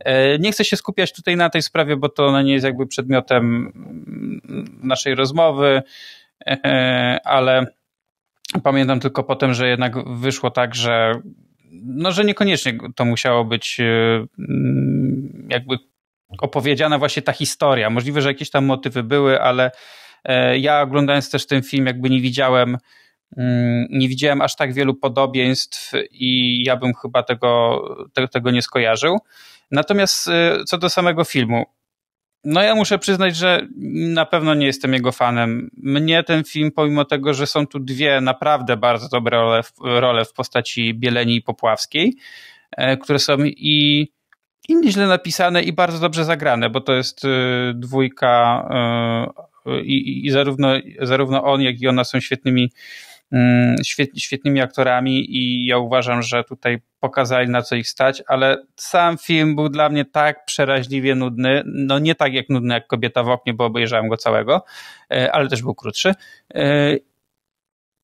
E, nie chcę się skupiać tutaj na tej sprawie, bo to ona nie jest jakby przedmiotem mm, naszej rozmowy, e, ale pamiętam tylko potem, że jednak wyszło tak, że no, że niekoniecznie to musiało być e, mm, jakby opowiedziana właśnie ta historia. Możliwe, że jakieś tam motywy były, ale ja oglądając też ten film, jakby nie widziałem, mm, nie widziałem aż tak wielu podobieństw i ja bym chyba tego, tego nie skojarzył. Natomiast y, co do samego filmu, no ja muszę przyznać, że na pewno nie jestem jego fanem. Mnie ten film, pomimo tego, że są tu dwie naprawdę bardzo dobre role w, role w postaci Bieleni i Popławskiej, e, które są i, i nieźle napisane i bardzo dobrze zagrane, bo to jest y, dwójka y, i, i zarówno, zarówno on, jak i ona są świetnymi Mm, świetnymi aktorami i ja uważam, że tutaj pokazali na co ich stać, ale sam film był dla mnie tak przeraźliwie nudny, no nie tak jak nudny jak Kobieta w oknie, bo obejrzałem go całego, e, ale też był krótszy e,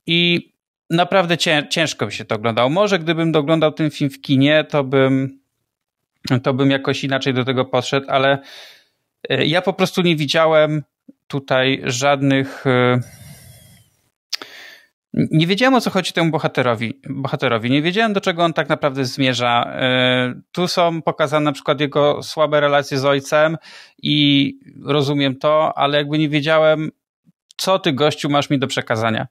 i naprawdę ciężko mi się to oglądało. Może gdybym doglądał ten film w kinie, to bym to bym jakoś inaczej do tego podszedł, ale e, ja po prostu nie widziałem tutaj żadnych nie wiedziałem o co chodzi temu bohaterowi, bohaterowi. Nie wiedziałem do czego on tak naprawdę zmierza. E, tu są pokazane na przykład jego słabe relacje z ojcem i rozumiem to, ale jakby nie wiedziałem, co ty gościu masz mi do przekazania.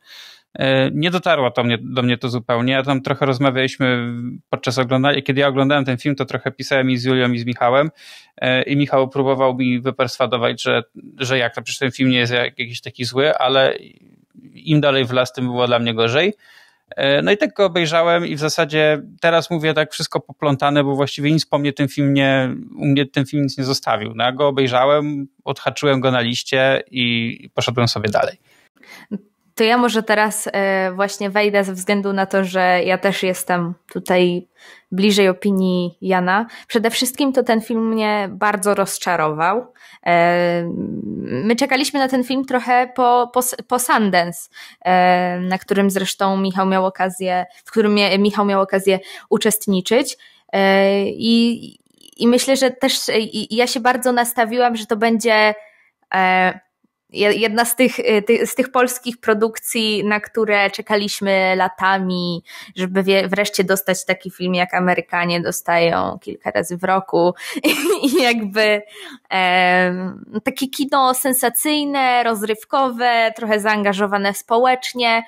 E, nie dotarło to mnie, do mnie to zupełnie. Ja tam trochę rozmawialiśmy podczas oglądania. Kiedy ja oglądałem ten film, to trochę pisałem i z Julią, i z Michałem. E, I Michał próbował mi wyperswadować, że, że jak to przecież ten film nie jest jakiś taki zły, ale im dalej w las, tym było dla mnie gorzej. E, no i tak go obejrzałem i w zasadzie teraz mówię tak wszystko poplątane, bo właściwie nic po mnie ten film nie, u mnie ten film nic nie zostawił. No ja go obejrzałem, odhaczyłem go na liście i poszedłem sobie dalej. To ja może teraz e, właśnie wejdę ze względu na to, że ja też jestem tutaj bliżej opinii Jana. Przede wszystkim to ten film mnie bardzo rozczarował. E, my czekaliśmy na ten film trochę po, po, po Sundance, e, na którym zresztą Michał miał okazję, w którym Michał miał okazję uczestniczyć. I, i myślę, że też ja się bardzo nastawiłam, że to będzie jedna z tych, y, ty, z tych polskich produkcji, na które czekaliśmy latami, żeby wie, wreszcie dostać taki film, jak Amerykanie dostają kilka razy w roku. I jakby e, takie kino sensacyjne, rozrywkowe, trochę zaangażowane społecznie.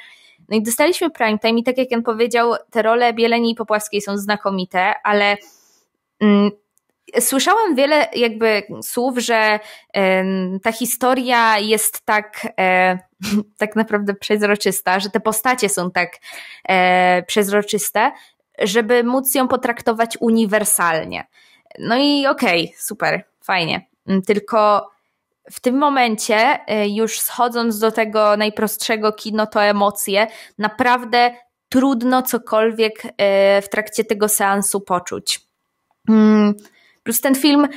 No i dostaliśmy prime time i tak jak Jan powiedział, te role Bieleni i Popławskiej są znakomite, ale mm, Słyszałam wiele jakby słów, że ta historia jest tak, e, tak naprawdę przezroczysta, że te postacie są tak e, przezroczyste, żeby móc ją potraktować uniwersalnie. No i okej, okay, super, fajnie. Mm, tylko w tym momencie, e, już schodząc do tego najprostszego kino, to emocje, naprawdę trudno cokolwiek w trakcie tego seansu poczuć. Mm, Plus ten film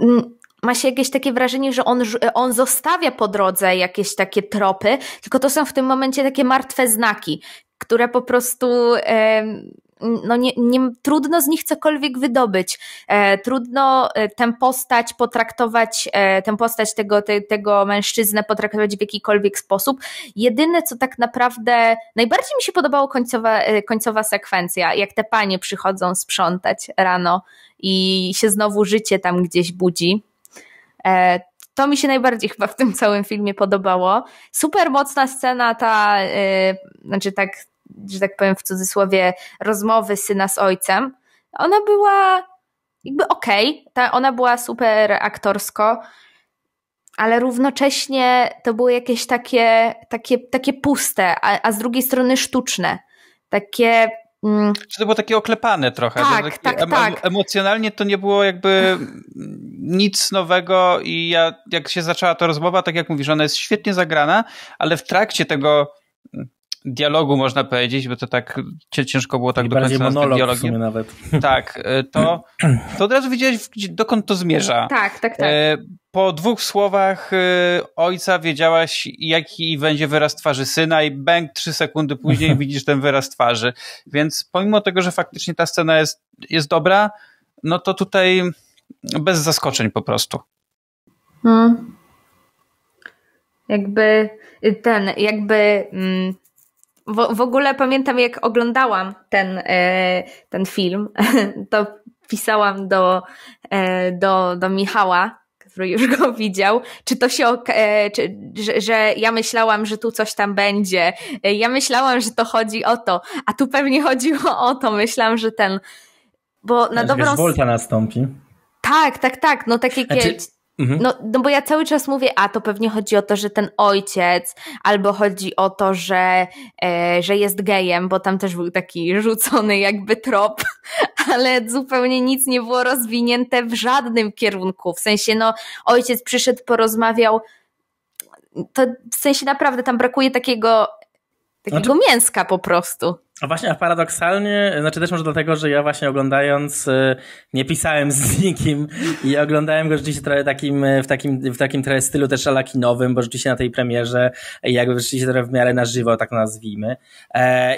mm, ma się jakieś takie wrażenie, że on, on zostawia po drodze jakieś takie tropy, tylko to są w tym momencie takie martwe znaki, które po prostu no nie, nie, trudno z nich cokolwiek wydobyć. E, trudno e, tę postać potraktować, e, tę postać tego, te, tego mężczyznę potraktować w jakikolwiek sposób. Jedyne, co tak naprawdę najbardziej mi się podobała końcowa, e, końcowa sekwencja, jak te panie przychodzą sprzątać rano i się znowu życie tam gdzieś budzi. E, to mi się najbardziej chyba w tym całym filmie podobało. Super mocna scena, ta, yy, znaczy tak, że tak powiem w cudzysłowie, rozmowy syna z ojcem, ona była jakby okej, okay, ona była super aktorsko, ale równocześnie to było jakieś takie, takie, takie puste, a, a z drugiej strony sztuczne. Takie mm, Czy to było takie oklepane trochę? Tak, tak, tak, em, tak, Emocjonalnie to nie było jakby nic nowego i ja, jak się zaczęła ta rozmowa, tak jak mówisz, ona jest świetnie zagrana, ale w trakcie tego dialogu, można powiedzieć, bo to tak ciężko było tak I do końca monolog dialog, w sumie nawet. Tak, e, to, to od razu wiedziałeś, dokąd to zmierza. Tak, tak, tak. E, po dwóch słowach e, ojca wiedziałaś, jaki będzie wyraz twarzy syna i bęk trzy sekundy później widzisz ten wyraz twarzy. Więc pomimo tego, że faktycznie ta scena jest, jest dobra, no to tutaj bez zaskoczeń po prostu. Hmm. Jakby ten, jakby mm, w, w ogóle pamiętam, jak oglądałam ten, e, ten film, to pisałam do, e, do, do Michała, który już go widział, czy to się, e, czy, że, że, ja myślałam, że tu coś tam będzie, ja myślałam, że to chodzi o to, a tu pewnie chodziło o to, myślałam, że ten, bo na dobrą... Wiesz, nastąpi. Tak, tak, tak, no takie... Znaczy, Mhm. No, no bo ja cały czas mówię, a to pewnie chodzi o to, że ten ojciec, albo chodzi o to, że, e, że jest gejem, bo tam też był taki rzucony jakby trop, ale zupełnie nic nie było rozwinięte w żadnym kierunku. W sensie, no, ojciec przyszedł, porozmawiał. To w sensie naprawdę tam brakuje takiego, takiego znaczy... mięska po prostu. A właśnie, a paradoksalnie, znaczy też może dlatego, że ja właśnie oglądając e, nie pisałem z nikim i oglądałem go rzeczywiście trochę takim, e, w takim, w takim trochę stylu też alakinowym, bo rzeczywiście na tej premierze e, jakby rzeczywiście trochę w miarę na żywo, tak nazwijmy.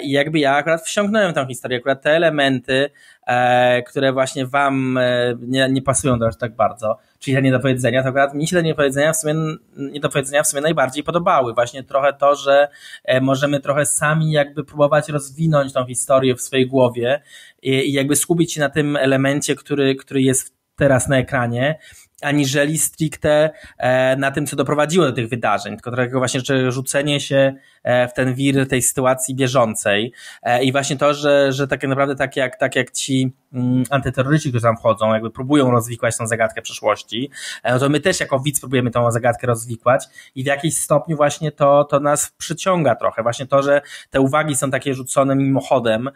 I jakby ja akurat wsiąknąłem tą historię, akurat te elementy, E, które właśnie wam e, nie, nie pasują do aż tak bardzo, czyli te niedopowiedzenia, to akurat mi się te niedopowiedzenia w, sumie, niedopowiedzenia w sumie najbardziej podobały. Właśnie trochę to, że e, możemy trochę sami jakby próbować rozwinąć tą historię w swojej głowie i, i jakby skupić się na tym elemencie, który, który jest teraz na ekranie, aniżeli stricte na tym, co doprowadziło do tych wydarzeń, tylko takiego właśnie rzucenie się E, w ten wir tej sytuacji bieżącej. E, I właśnie to, że, że tak naprawdę tak jak, tak jak ci mm, antyterroryści, którzy tam wchodzą, jakby próbują rozwikłać tą zagadkę przeszłości, e, no to my też jako widz próbujemy tą zagadkę rozwikłać i w jakiś stopniu właśnie to, to nas przyciąga trochę. Właśnie to, że te uwagi są takie rzucone mimochodem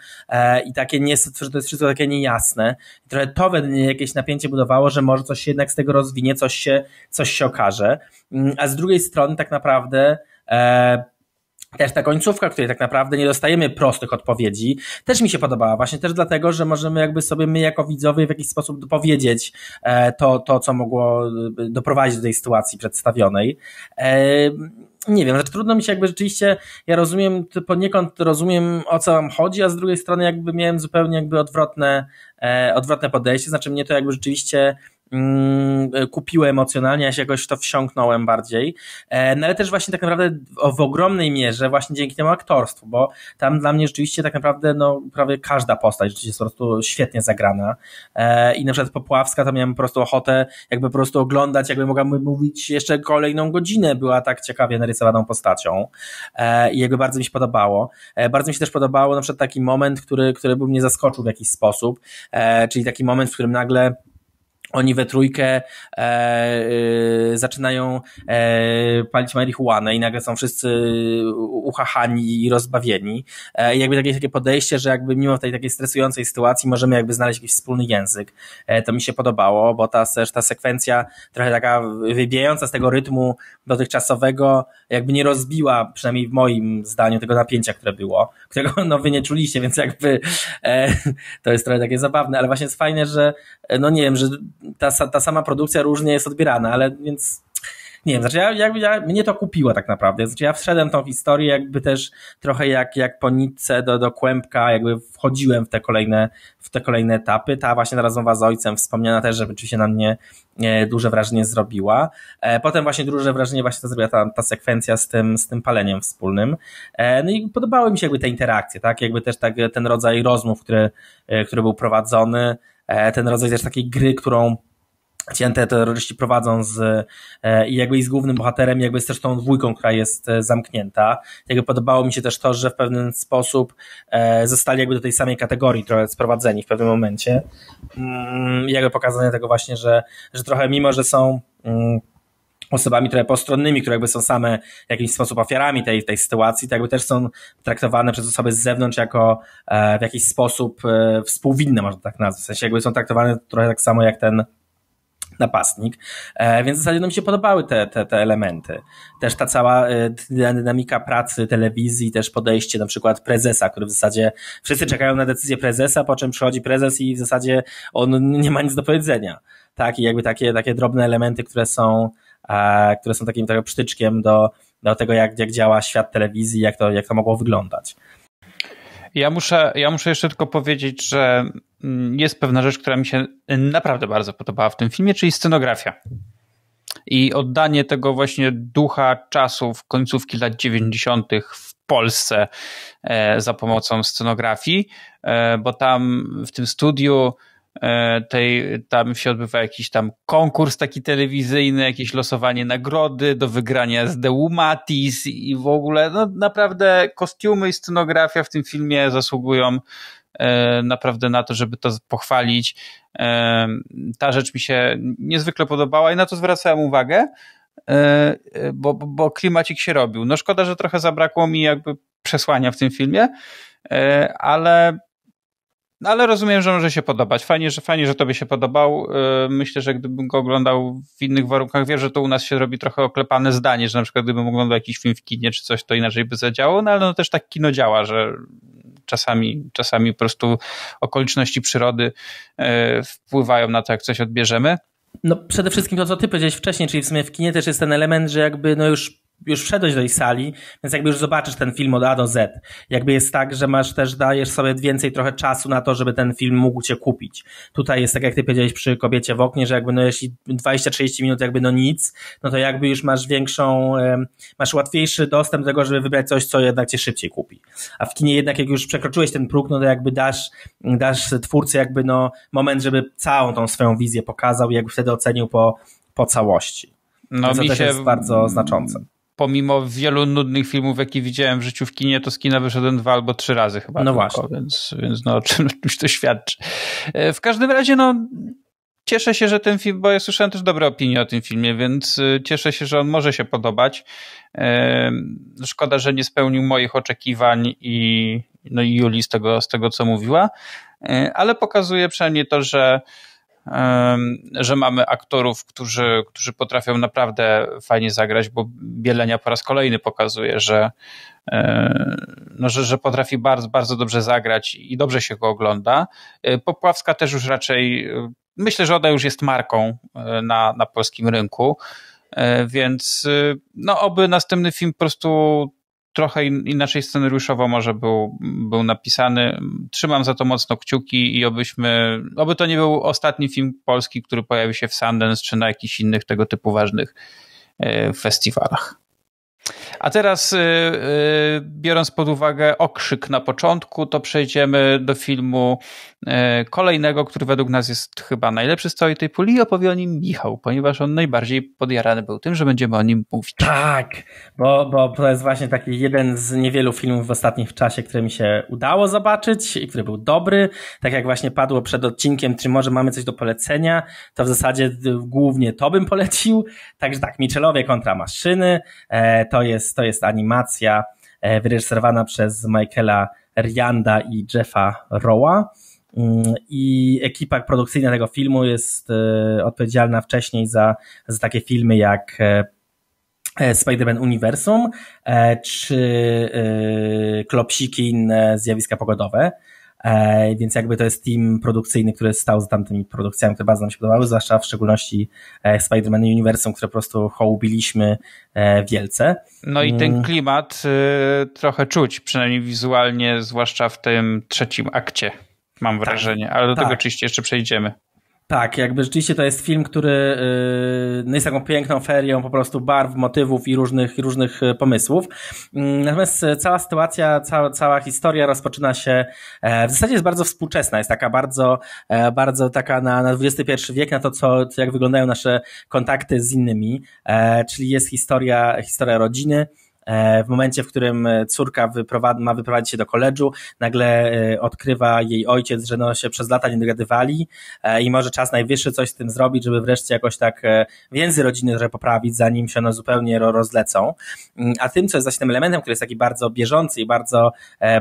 i takie nie, że to jest wszystko takie niejasne. I trochę to we mnie jakieś napięcie budowało, że może coś się jednak z tego rozwinie, coś się, coś się okaże. Mm, a z drugiej strony tak naprawdę też ta końcówka, której tak naprawdę nie dostajemy prostych odpowiedzi, też mi się podobała. Właśnie też dlatego, że możemy jakby sobie my jako widzowie w jakiś sposób dopowiedzieć e, to, to co mogło e, doprowadzić do tej sytuacji przedstawionej e, nie wiem, znaczy trudno mi się jakby rzeczywiście, ja rozumiem, poniekąd rozumiem o co wam chodzi, a z drugiej strony jakby miałem zupełnie jakby odwrotne, e, odwrotne podejście, znaczy mnie to jakby rzeczywiście Mm, e, kupiły emocjonalnie, ja się jakoś to wsiąknąłem bardziej. E, no ale też właśnie tak naprawdę w ogromnej mierze właśnie dzięki temu aktorstwu, bo tam dla mnie rzeczywiście tak naprawdę no, prawie każda postać rzeczywiście jest po prostu świetnie zagrana e, i na przykład Popławska to miałem po prostu ochotę jakby po prostu oglądać, jakby mogła mówić jeszcze kolejną godzinę, była tak ciekawie narysowaną postacią i jakby bardzo mi się podobało. Bardzo mi się też podobało na przykład taki moment, który, który był mnie zaskoczył w jakiś sposób, czyli taki moment, w którym nagle oni we trójkę e, e, zaczynają e, palić marihuanę i nagle są wszyscy uchachani i rozbawieni. E, jakby takie, takie podejście, że jakby mimo tej takiej stresującej sytuacji możemy jakby znaleźć jakiś wspólny język. E, to mi się podobało, bo ta, też ta sekwencja trochę taka wybijająca z tego rytmu dotychczasowego jakby nie rozbiła, przynajmniej w moim zdaniu, tego napięcia, które było, którego no wy nie czuliście, więc jakby e, to jest trochę takie zabawne, ale właśnie jest fajne, że e, no nie wiem, że ta, ta sama produkcja różnie jest odbierana, ale więc nie wiem, znaczy ja, jakby ja, mnie to kupiło tak naprawdę. Znaczy ja wszedłem w tą historię jakby też trochę jak, jak po nitce do, do kłębka, jakby wchodziłem w te kolejne, w te kolejne etapy. Ta właśnie ta rozmowa z ojcem wspomniana też, że rzeczywiście na mnie e, duże wrażenie zrobiła. E, potem właśnie duże wrażenie właśnie to zrobiła ta, ta sekwencja z tym, z tym paleniem wspólnym. E, no i podobały mi się jakby te interakcje, tak? Jakby też tak, ten rodzaj rozmów, który, e, który był prowadzony E, ten rodzaj też takiej gry, którą cięte terroryści prowadzą z, e, i jakby i z głównym bohaterem, jakby z też tą dwójką, która jest e, zamknięta. Jakby podobało mi się też to, że w pewien sposób zostali jakby do tej samej kategorii trochę sprowadzeni w pewnym momencie. Mm, jakby pokazanie tego właśnie, że, że trochę mimo, że są mm, osobami trochę postronnymi, które jakby są same w jakiś sposób ofiarami tej, tej sytuacji, to jakby też są traktowane przez osoby z zewnątrz jako e, w jakiś sposób e, współwinne, można tak nazwać. W sensie jakby są traktowane trochę tak samo jak ten napastnik. E, więc w zasadzie no, mi się podobały te, te, te elementy. Też ta cała dynamika pracy telewizji, też podejście na przykład prezesa, który w zasadzie wszyscy czekają na decyzję prezesa, po czym przychodzi prezes i w zasadzie on nie ma nic do powiedzenia. Tak, i jakby takie, takie drobne elementy, które są E, które są takim takim przytyczkiem do, do tego, jak, jak działa świat telewizji, jak to, jak to mogło wyglądać. Ja muszę, ja muszę jeszcze tylko powiedzieć, że mm, jest pewna rzecz, która mi się naprawdę bardzo podobała w tym filmie, czyli scenografia. I oddanie tego właśnie ducha czasów końcówki lat 90. w Polsce e, za pomocą scenografii, e, bo tam w tym studiu E, tej, tam się odbywa jakiś tam konkurs taki telewizyjny, jakieś losowanie nagrody do wygrania z Deumatis i w ogóle, no naprawdę kostiumy i scenografia w tym filmie zasługują e, naprawdę na to, żeby to pochwalić. E, ta rzecz mi się niezwykle podobała i na to zwracałem uwagę, e, bo, bo klimacik się robił. No szkoda, że trochę zabrakło mi jakby przesłania w tym filmie, e, ale no ale rozumiem, że może się podobać. Fajnie, że fajnie, że tobie się podobał. Y, myślę, że gdybym go oglądał w innych warunkach, wiem, że to u nas się robi trochę oklepane zdanie, że na przykład gdybym oglądał jakiś film w kinie czy coś, to inaczej by zadziało, no ale no też tak kino działa, że czasami, czasami po prostu okoliczności przyrody y, wpływają na to, jak coś odbierzemy. No przede wszystkim to, co ty powiedziałeś wcześniej, czyli w sumie w kinie też jest ten element, że jakby no już już wszedłeś do tej sali, więc jakby już zobaczysz ten film od A do Z. Jakby jest tak, że masz też, dajesz sobie więcej trochę czasu na to, żeby ten film mógł cię kupić. Tutaj jest tak, jak ty powiedziałeś przy kobiecie w oknie, że jakby no jeśli 20-30 minut jakby no nic, no to jakby już masz większą, masz łatwiejszy dostęp do tego, żeby wybrać coś, co jednak cię szybciej kupi. A w kinie jednak jak już przekroczyłeś ten próg, no to jakby dasz, dasz twórcy jakby no moment, żeby całą tą swoją wizję pokazał i jakby wtedy ocenił po, po całości. No, to mi się, jest bardzo znaczące pomimo wielu nudnych filmów, jakie widziałem w życiu w kinie, to z kina wyszedłem dwa albo trzy razy chyba. No tylko, właśnie. Więc, więc no, czymś to świadczy. E, w każdym razie, no, cieszę się, że ten film, bo ja słyszałem też dobre opinie o tym filmie, więc e, cieszę się, że on może się podobać. E, szkoda, że nie spełnił moich oczekiwań i, no i Julii z tego, z tego, co mówiła, ale pokazuje przynajmniej to, że że mamy aktorów, którzy, którzy potrafią naprawdę fajnie zagrać, bo Bielenia po raz kolejny pokazuje, że, e, no, że, że potrafi bardzo, bardzo dobrze zagrać i dobrze się go ogląda. E, Popławska też już raczej, e, myślę, że ona już jest marką na, na polskim rynku. Więc no, oby następny film po prostu trochę inaczej scenariuszowo może był, był napisany. Trzymam za to mocno kciuki i obyśmy, oby to nie był ostatni film polski, który pojawi się w Sundance czy na jakichś innych tego typu ważnych e, festiwalach. A teraz, e, e, biorąc pod uwagę okrzyk na początku, to przejdziemy do filmu E, kolejnego, który według nas jest chyba najlepszy z całej tej puli opowie o nim Michał, ponieważ on najbardziej podjarany był tym, że będziemy o nim mówić. Tak, bo, bo to jest właśnie taki jeden z niewielu filmów w ostatnim czasie, który mi się udało zobaczyć i który był dobry. Tak jak właśnie padło przed odcinkiem, czy może mamy coś do polecenia, to w zasadzie głównie to bym polecił. Także tak, Michelowie kontra maszyny, e, to jest, to jest animacja e, wyreżyserowana przez Michaela Rianda i Jeffa Rowa Mm, I ekipa produkcyjna tego filmu jest e, odpowiedzialna wcześniej za, za takie filmy jak e, e, Spider-Man Uniwersum czy klopsiki i inne zjawiska pogodowe. Więc jakby to jest team produkcyjny, który stał za tamtymi produkcjami, które bardzo nam się podobały, zwłaszcza w szczególności Spider-Man Universum, które po prostu hołubiliśmy wielce. No i ten mm. klimat trochę czuć, przynajmniej wizualnie, zwłaszcza w tym trzecim akcie. Mam tak. wrażenie, tak. ale do tak. tego oczywiście jeszcze przejdziemy. Tak, jakby rzeczywiście to jest film, który y, no jest taką piękną ferią po prostu barw, motywów i różnych, różnych y, pomysłów. Mm, natomiast cała sytuacja, cała, cała historia rozpoczyna się, e, w zasadzie jest bardzo współczesna, jest taka bardzo, e, bardzo taka na, na XXI wiek, na to, co, jak wyglądają nasze kontakty z innymi, e, czyli jest historia, historia rodziny, E, w momencie, w którym e, córka wyprowad ma wyprowadzić się do koledżu, nagle e, odkrywa jej ojciec, że no się przez lata nie dogadywali i może czas najwyższy coś z tym zrobić, żeby wreszcie jakoś tak więzy rodziny trochę poprawić, zanim się one zupełnie rozlecą. Mm, a tym, co jest zaś tym elementem, który jest taki bardzo bieżący i bardzo,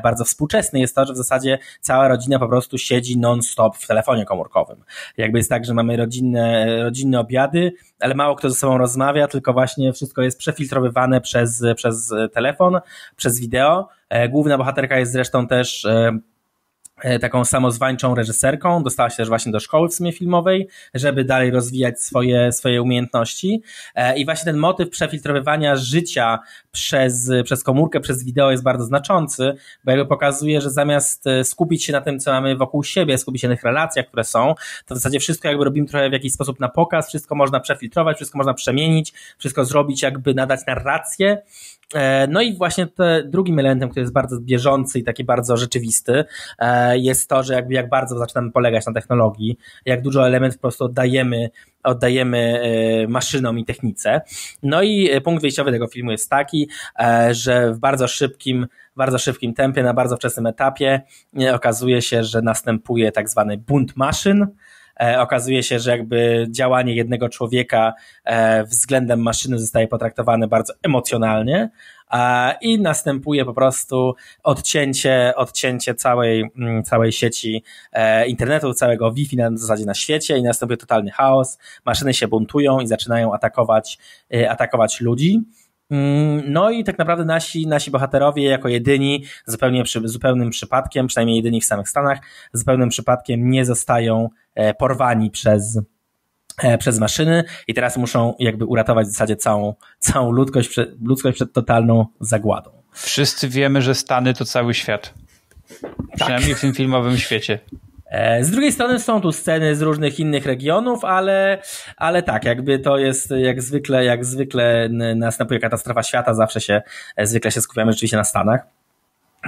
bardzo współczesny, jest to, że w zasadzie cała rodzina po prostu siedzi non-stop w telefonie komórkowym. Jakby jest tak, że mamy rodzinne, rodzinne obiady, ale mało kto ze sobą rozmawia, tylko właśnie wszystko jest przefiltrowywane przez, przez telefon, przez wideo. E, główna bohaterka jest zresztą też e, E, taką samozwańczą reżyserką, dostała się też właśnie do szkoły w sumie filmowej, żeby dalej rozwijać swoje, swoje umiejętności e, i właśnie ten motyw przefiltrowywania życia przez, przez komórkę, przez wideo jest bardzo znaczący, bo jakby pokazuje, że zamiast e, skupić się na tym, co mamy wokół siebie, skupić się na tych relacjach, które są, to w zasadzie wszystko jakby robimy trochę w jakiś sposób na pokaz, wszystko można przefiltrować, wszystko można przemienić, wszystko zrobić, jakby nadać narrację, no i właśnie te drugim elementem, który jest bardzo bieżący i taki bardzo rzeczywisty, jest to, że jakby jak bardzo zaczynamy polegać na technologii, jak dużo elementów po prostu oddajemy, oddajemy e, maszynom i technice. No i e, punkt wyjściowy tego filmu jest taki, e, że w bardzo szybkim, bardzo szybkim tempie, na bardzo wczesnym etapie okazuje się, że następuje tak zwany bunt maszyn, E, okazuje się, że jakby działanie jednego człowieka e, względem maszyny zostaje potraktowane bardzo emocjonalnie, i następuje po prostu odcięcie, odcięcie całej, mm, całej sieci e, internetu, całego Wi-Fi na zasadzie na świecie i następuje totalny chaos. Maszyny się buntują i zaczynają atakować, atakować ludzi. Mm, no i tak naprawdę nasi, nasi bohaterowie jako jedyni, zupełnie przy, zupełnym przypadkiem, przynajmniej jedyni w samych Stanach, zupełnym przypadkiem nie zostają e, porwani przez, e, przez maszyny i teraz muszą jakby uratować w zasadzie całą, całą ludzkość, ludzkość przed totalną zagładą. Wszyscy wiemy, że Stany to cały świat. Tak. Przynajmniej w tym filmowym świecie. E, z drugiej strony są tu sceny z różnych innych regionów, ale, ale tak, jakby to jest jak zwykle, jak zwykle następuje katastrofa świata, zawsze się, e, zwykle się skupiamy rzeczywiście na Stanach.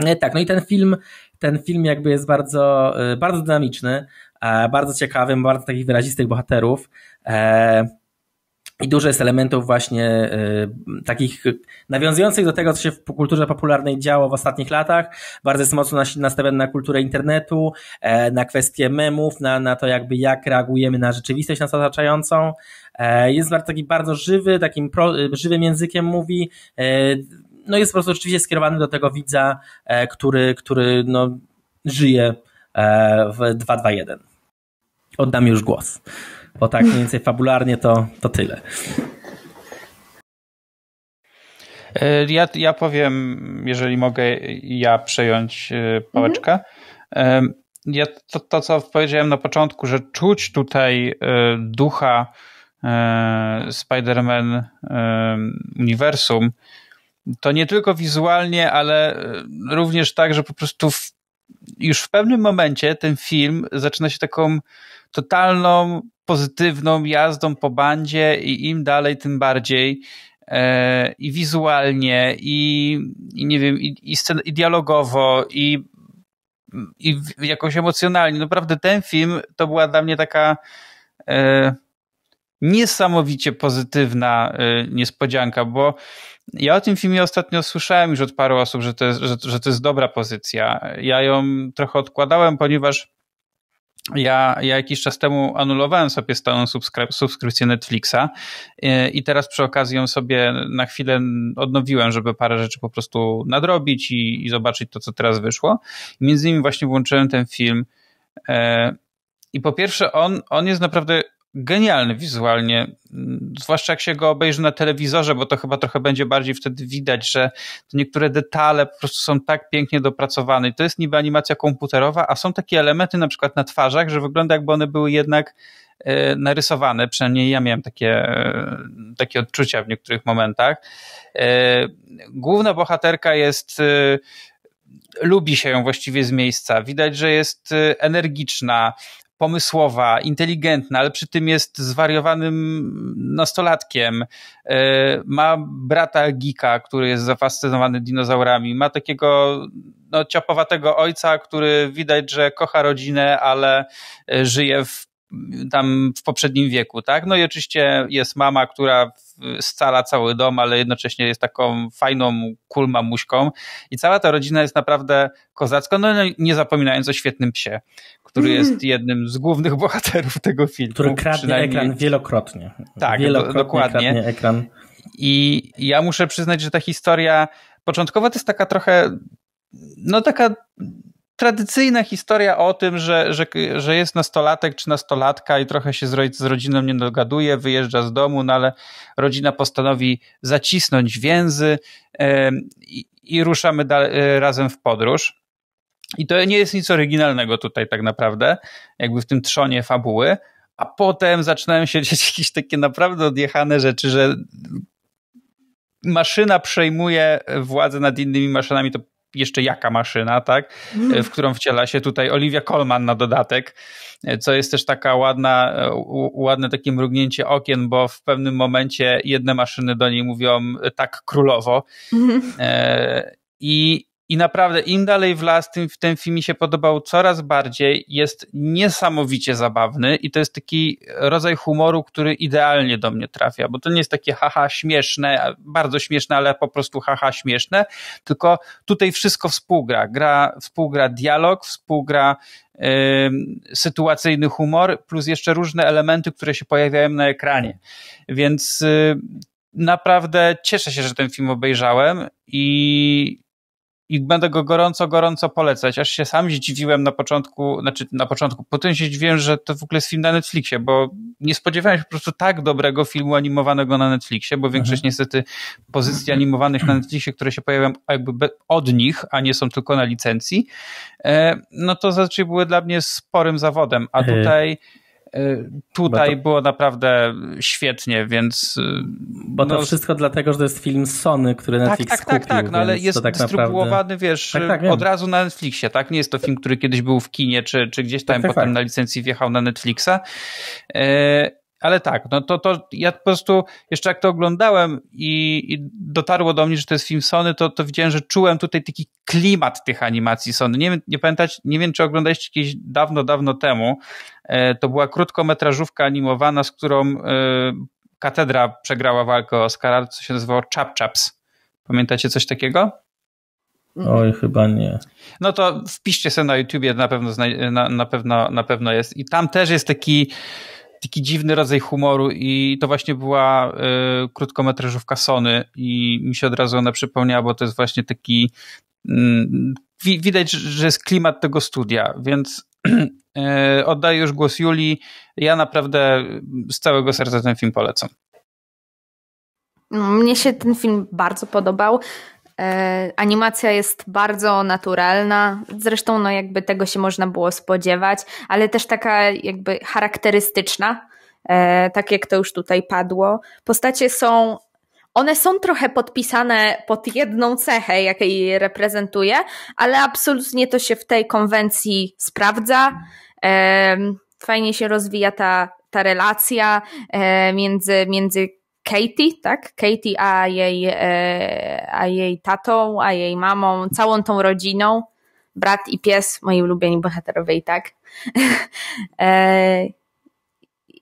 E, tak, no i ten film, ten film jakby jest bardzo, bardzo dynamiczny, bardzo ma bardzo takich wyrazistych bohaterów. I dużo jest elementów właśnie y, takich nawiązujących do tego, co się w kulturze popularnej działo w ostatnich latach. Bardzo jest mocno nastawiony na kulturę internetu, e, na kwestie memów, na, na to jakby jak reagujemy na rzeczywistość nas otaczającą. E, jest bardzo taki bardzo żywy, takim pro, y, żywym językiem mówi. E, no jest po prostu rzeczywiście skierowany do tego widza, e, który, który no, żyje e, w 221. Oddam już głos bo tak mniej więcej fabularnie to, to tyle. E, ja, ja powiem, jeżeli mogę ja przejąć e, pałeczkę. Mhm. Ja to, to, co powiedziałem na początku, że czuć tutaj ducha Spider-Man uniwersum, to nie tylko wizualnie, ale również tak, że po prostu w, już w pewnym momencie ten film zaczyna się taką totalną, pozytywną jazdą po bandzie i im dalej, tym bardziej. E, I wizualnie, i, i nie wiem, i, i, scen- i dialogowo, i, i jakoś emocjonalnie. Naprawdę ten film to była dla mnie taka. E, niesamowicie pozytywna e, niespodzianka, bo ja o tym filmie ostatnio słyszałem już od paru osób, że to jest, że, że to jest dobra pozycja. Ja ją trochę odkładałem, ponieważ ja, ja jakiś czas temu anulowałem sobie stałą subskryp subskrypcję Netflixa e, i teraz przy okazji ją sobie na chwilę odnowiłem, żeby parę rzeczy po prostu nadrobić i, i zobaczyć to, co teraz wyszło. I między innymi właśnie włączyłem ten film. E, I po pierwsze, on, on jest naprawdę genialny wizualnie, zwłaszcza jak się go obejrzy na telewizorze, bo to chyba trochę będzie bardziej wtedy widać, że niektóre detale po prostu są tak pięknie dopracowane. I to jest niby animacja komputerowa, a są takie elementy na przykład na twarzach, że wygląda jakby one były jednak e, narysowane, przynajmniej ja miałem takie, e, takie odczucia w niektórych momentach. E, główna bohaterka jest lubi się ją właściwie z miejsca. Widać, że jest energiczna, pomysłowa, inteligentna, ale przy tym jest zwariowanym nastolatkiem. E, ma brata Gika, który jest zafascynowany dinozaurami. Ma takiego no, ciapowatego ojca, który widać, że kocha rodzinę, ale e, żyje w tam w poprzednim wieku, tak? No i oczywiście jest mama, która scala cały dom, ale jednocześnie jest taką fajną kulmamuśką i cała ta rodzina jest naprawdę kozacka, no nie zapominając o świetnym psie, który mhm. jest jednym z głównych bohaterów tego filmu. Który kradnie przynajmniej... ekran wielokrotnie. Tak, wielokrotnie dokładnie. ekran. I ja muszę przyznać, że ta historia początkowa to jest taka trochę, no taka tradycyjna historia o tym, że, że, że jest nastolatek czy nastolatka i trochę się z, z rodziną nie dogaduje, wyjeżdża z domu, no ale rodzina postanowi zacisnąć więzy yy, i ruszamy e, razem w podróż. I to nie jest nic oryginalnego tutaj tak naprawdę, jakby w tym trzonie fabuły, a potem zaczynają się dziać jakieś takie naprawdę odjechane rzeczy, że maszyna przejmuje władzę nad innymi maszynami, to jeszcze jaka maszyna, tak? Hmm. W którą wciela się tutaj Olivia Colman na dodatek, co jest też taka ładna, ładne takie mrugnięcie okien, bo w pewnym momencie jedne maszyny do niej mówią tak królowo. Hmm. E, I i naprawdę im dalej w las, tym ten film mi się podobał coraz bardziej. Jest niesamowicie zabawny i to jest taki rodzaj humoru, który idealnie do mnie trafia, bo to nie jest takie haha śmieszne, bardzo śmieszne, ale po prostu haha śmieszne, tylko tutaj wszystko współgra. Gra, współgra dialog, współgra sytuacyjny humor, plus jeszcze różne elementy, które się pojawiają na ekranie. Więc y, naprawdę cieszę się, że ten film obejrzałem i i będę go gorąco, gorąco polecać. Aż się sam zdziwiłem na początku, znaczy na początku, potem się zdziwiłem, że to w ogóle jest film na Netflixie, bo nie spodziewałem się po prostu tak dobrego filmu animowanego na Netflixie, bo większość mhm. niestety pozycji animowanych na Netflixie, które się pojawiają jakby od nich, a nie są tylko na licencji, e, no to zazwyczaj były dla mnie sporym zawodem, a e, tutaj Y, tutaj to... było naprawdę świetnie, więc. Y, Bo to no- wszystko dlatego, że to jest film Sony, który tak, Netflix tak, tak, kupił. Tak, tak, no ale jest tak dystrybuowany, naprawdę... wiesz, tak, tak, od razu na Netflixie, tak? Nie jest to film, który kiedyś był w kinie, czy, czy gdzieś tam tak, tak, potem na licencji wjechał na Netflixa. Y, ale tak, no to, to ja po prostu jeszcze jak to oglądałem i, i dotarło do mnie, że to jest film Sony, to, to widziałem, że czułem tutaj taki klimat tych animacji Sony. Nie, nie pamiętać, nie wiem, czy oglądaliście kiedyś dawno, dawno temu. E, to była krótkometrażówka animowana, z którą e, katedra przegrała walkę o Oscara, co się nazywało Chap Chaps. Pamiętacie coś takiego? Oj, chyba nie. No to wpiszcie sobie na YouTubie, na pewno, na, na, pewno, na pewno jest. I tam też jest taki taki dziwny rodzaj humoru i to właśnie była y, krótkometrażówka Sony i mi się od razu ona przypomniała, bo to jest właśnie taki y, widać, że jest klimat tego studia, więc y, oddaję już głos Julii. Ja naprawdę z całego serca ten film polecam. No, mnie się ten film bardzo podobał. E, animacja jest bardzo naturalna, zresztą no jakby tego się można było spodziewać, ale też taka jakby charakterystyczna, e, tak jak to już tutaj padło. Postacie są one są trochę podpisane pod jedną cechę, jakiej reprezentuje, ale absolutnie to się w tej konwencji sprawdza. E, fajnie się rozwija ta, ta relacja między, między Katie, tak? Katie, a jej, e, a jej tatą, a jej mamą, całą tą rodziną, brat i pies, moi ulubieni bohaterowie i tak. E,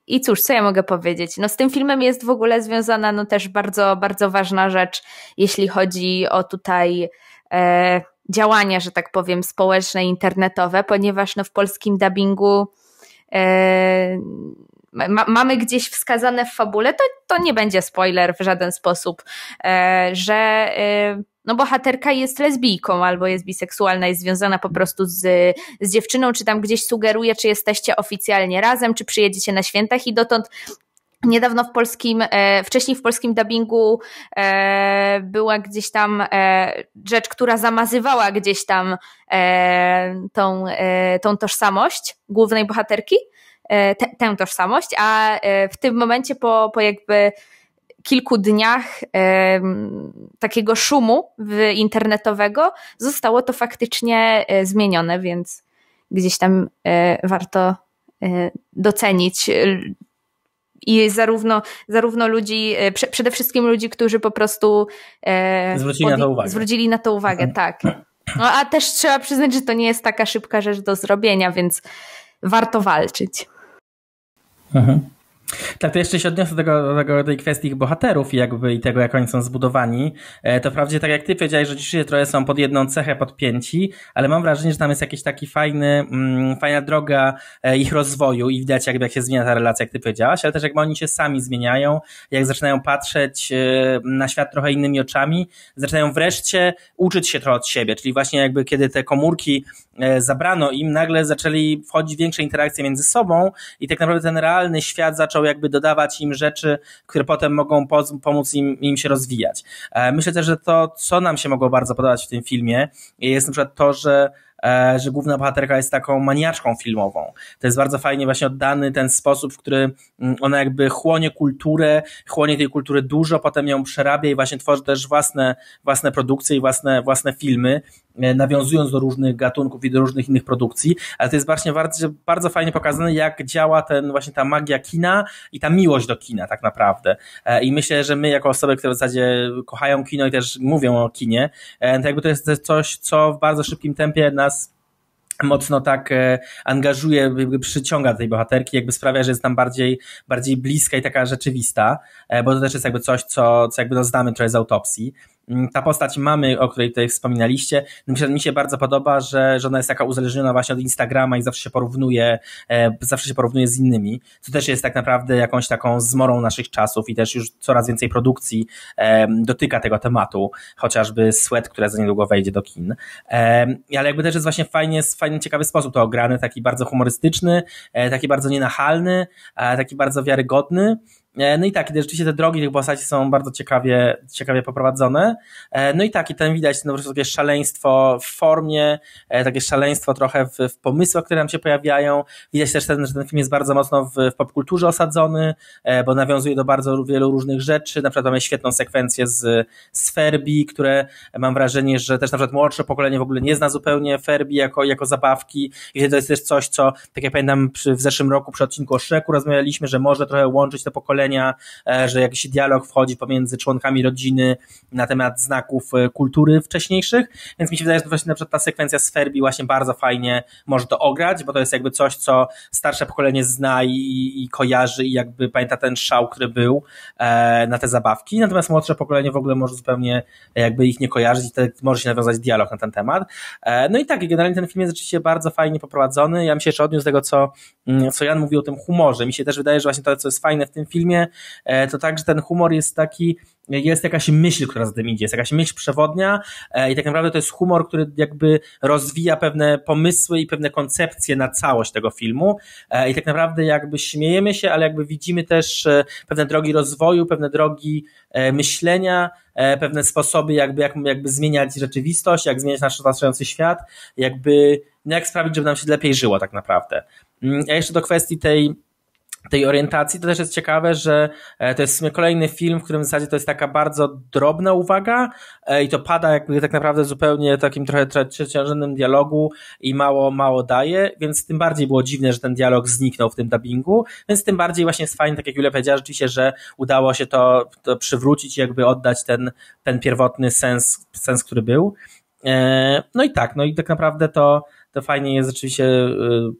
I cóż, co ja mogę powiedzieć? No z tym filmem jest w ogóle związana no też bardzo, bardzo ważna rzecz, jeśli chodzi o tutaj e, działania, że tak powiem, społeczne, internetowe, ponieważ no w polskim dubbingu e, ma, mamy gdzieś wskazane w fabule, to, to nie będzie spoiler w żaden sposób, e, że e, no bohaterka jest lesbijką albo jest biseksualna, jest związana po prostu z, z dziewczyną, czy tam gdzieś sugeruje, czy jesteście oficjalnie razem, czy przyjedziecie na świętach i dotąd Niedawno w polskim, e, wcześniej w polskim dubbingu e, była gdzieś tam e, rzecz, która zamazywała gdzieś tam e, tą, tą tożsamość głównej bohaterki. E, te, tę tożsamość, a e, w tym momencie po, po jakby kilku dniach e, takiego szumu internetowego zostało to faktycznie e, zmienione, więc gdzieś tam e, warto docenić i zarówno, zarówno ludzi, prze, przede wszystkim ludzi, którzy po prostu zwrócili, na to uwagę. zwrócili na to uwagę, mhm. tak. No a też trzeba przyznać, że to nie jest taka szybka rzecz do zrobienia, więc warto walczyć. Uh-huh. Tak, to jeszcze się odniosę do tego, do tej kwestii bohaterów jakby i tego, jak oni są zbudowani. E, to wprawdzie tak jak ty powiedziałeś, że dzisiaj trochę są pod jedną cechę podpięci, ale mam wrażenie, że tam jest jakiś taki fajny, mm, fajna droga e, ich rozwoju i widać jakby jak się zmienia ta relacja, jak ty powiedziałaś, ale też jak oni się sami zmieniają, jak zaczynają patrzeć e, na świat trochę innymi oczami, zaczynają wreszcie uczyć się trochę od siebie, czyli właśnie jakby kiedy te komórki zabrano im, nagle zaczęli wchodzić w większe interakcje między sobą i tak naprawdę ten realny świat zaczął zaczął jakby dodawać im rzeczy, które potem mogą pomóc im, im się rozwijać. E, myślę też, że to, co nam się mogło bardzo podobać w tym filmie, e, jest na przykład to, że e, że główna bohaterka jest taką maniaczką filmową. To jest bardzo fajnie właśnie oddany ten sposób, w który mm, ona jakby chłonie kulturę, chłonie tej kultury dużo, potem ją przerabia i właśnie tworzy też własne, własne produkcje i własne, własne filmy. E, nawiązując do różnych gatunków i do różnych innych produkcji, ale to jest właśnie bardzo, bardzo fajnie pokazane, jak działa ten właśnie ta magia kina i ta miłość do kina tak naprawdę. E, I myślę, że my jako osoby, które w zasadzie kochają kino i też mówią o kinie, e, to jakby to jest coś, co w bardzo szybkim tempie nas mocno tak angażuje, jakby przyciąga do tej bohaterki, jakby sprawia, że jest nam bardziej, bardziej bliska i taka rzeczywista, bo to też jest jakby coś, co, co jakby no znamy trochę z autopsji. Mm, ta postać mamy, o której tutaj wspominaliście, mi się bardzo podoba, że, że ona jest taka uzależniona właśnie od Instagrama i zawsze się porównuje, e, zawsze się porównuje z innymi, co też jest tak naprawdę jakąś taką zmorą naszych czasów i też już coraz więcej produkcji e, dotyka tego tematu, chociażby Sweat, która za niedługo wejdzie do kin. E, ale jakby też jest właśnie fajnie, fajny, ciekawy sposób to ograny, taki bardzo humorystyczny, taki bardzo nienachalny, taki bardzo wiarygodny, E, no i tak, rzeczywiście te drogi tych postaci są bardzo ciekawie, ciekawie poprowadzone. E, no i tak, i ten widać no, po prostu takie szaleństwo w formie, e, takie szaleństwo trochę w, w pomysłach, które nam się pojawiają. Widać też, ten, że ten film jest bardzo mocno w, w popkulturze osadzony, bo nawiązuje do bardzo wielu różnych rzeczy. Na przykład mamy świetną sekwencję z, z Ferbi, które mam wrażenie, że też na przykład młodsze pokolenie w ogóle nie zna zupełnie Ferbi jako, jako zabawki. I to jest też coś, co, tak jak pamiętam, przy, w zeszłym roku przy odcinku o Szreku rozmawialiśmy, że może trochę łączyć te pokolenia pokolenia, e, że jakiś dialog wchodzi pomiędzy członkami rodziny na temat znaków e, kultury wcześniejszych, więc mi się wydaje, że właśnie na przykład ta sekwencja z Ferbi właśnie bardzo fajnie może to ograć, bo to jest jakby coś, co starsze pokolenie zna i, i kojarzy i jakby pamięta ten szał, który był e, na te zabawki, natomiast młodsze pokolenie w ogóle może zupełnie jakby ich nie kojarzyć i może się nawiązać dialog na ten temat. no i tak, generalnie ten film jest rzeczywiście bardzo fajnie poprowadzony, ja mi się jeszcze odniósł do tego, co, mm, co Jan mówił o tym humorze, mi się też wydaje, że właśnie to, co jest fajne w tym filmie, filmie, e, to także ten humor jest taki, jest jakaś myśl, która za tym idzie, jest jakaś myśl przewodnia e, i tak naprawdę to jest humor, który jakby rozwija pewne pomysły i pewne koncepcje na całość tego filmu e, i tak naprawdę jakby śmiejemy się, ale jakby widzimy też pewne drogi rozwoju, pewne drogi myślenia, pewne sposoby jakby, jak, jakby zmieniać rzeczywistość, jak zmieniać nasz otaczający świat, jakby no, jak sprawić, żeby nam się lepiej żyło tak naprawdę. Mm, a jeszcze do kwestii tej tej orientacji, to też jest ciekawe, że e, to jest kolejny film, w którym w zasadzie to jest taka bardzo drobna uwaga e, i to pada jakby tak naprawdę zupełnie takim trochę przeciążonym dialogu i mało, mało daje, więc tym bardziej było dziwne, że ten dialog zniknął w tym dubbingu, więc tym bardziej właśnie jest fajnie, tak jak Julia powiedziała, rzeczywiście, że udało się to, to przywrócić i jakby oddać ten, ten pierwotny sens, sens, który był. E, no i tak, no i tak naprawdę to to fajnie jest rzeczywiście y,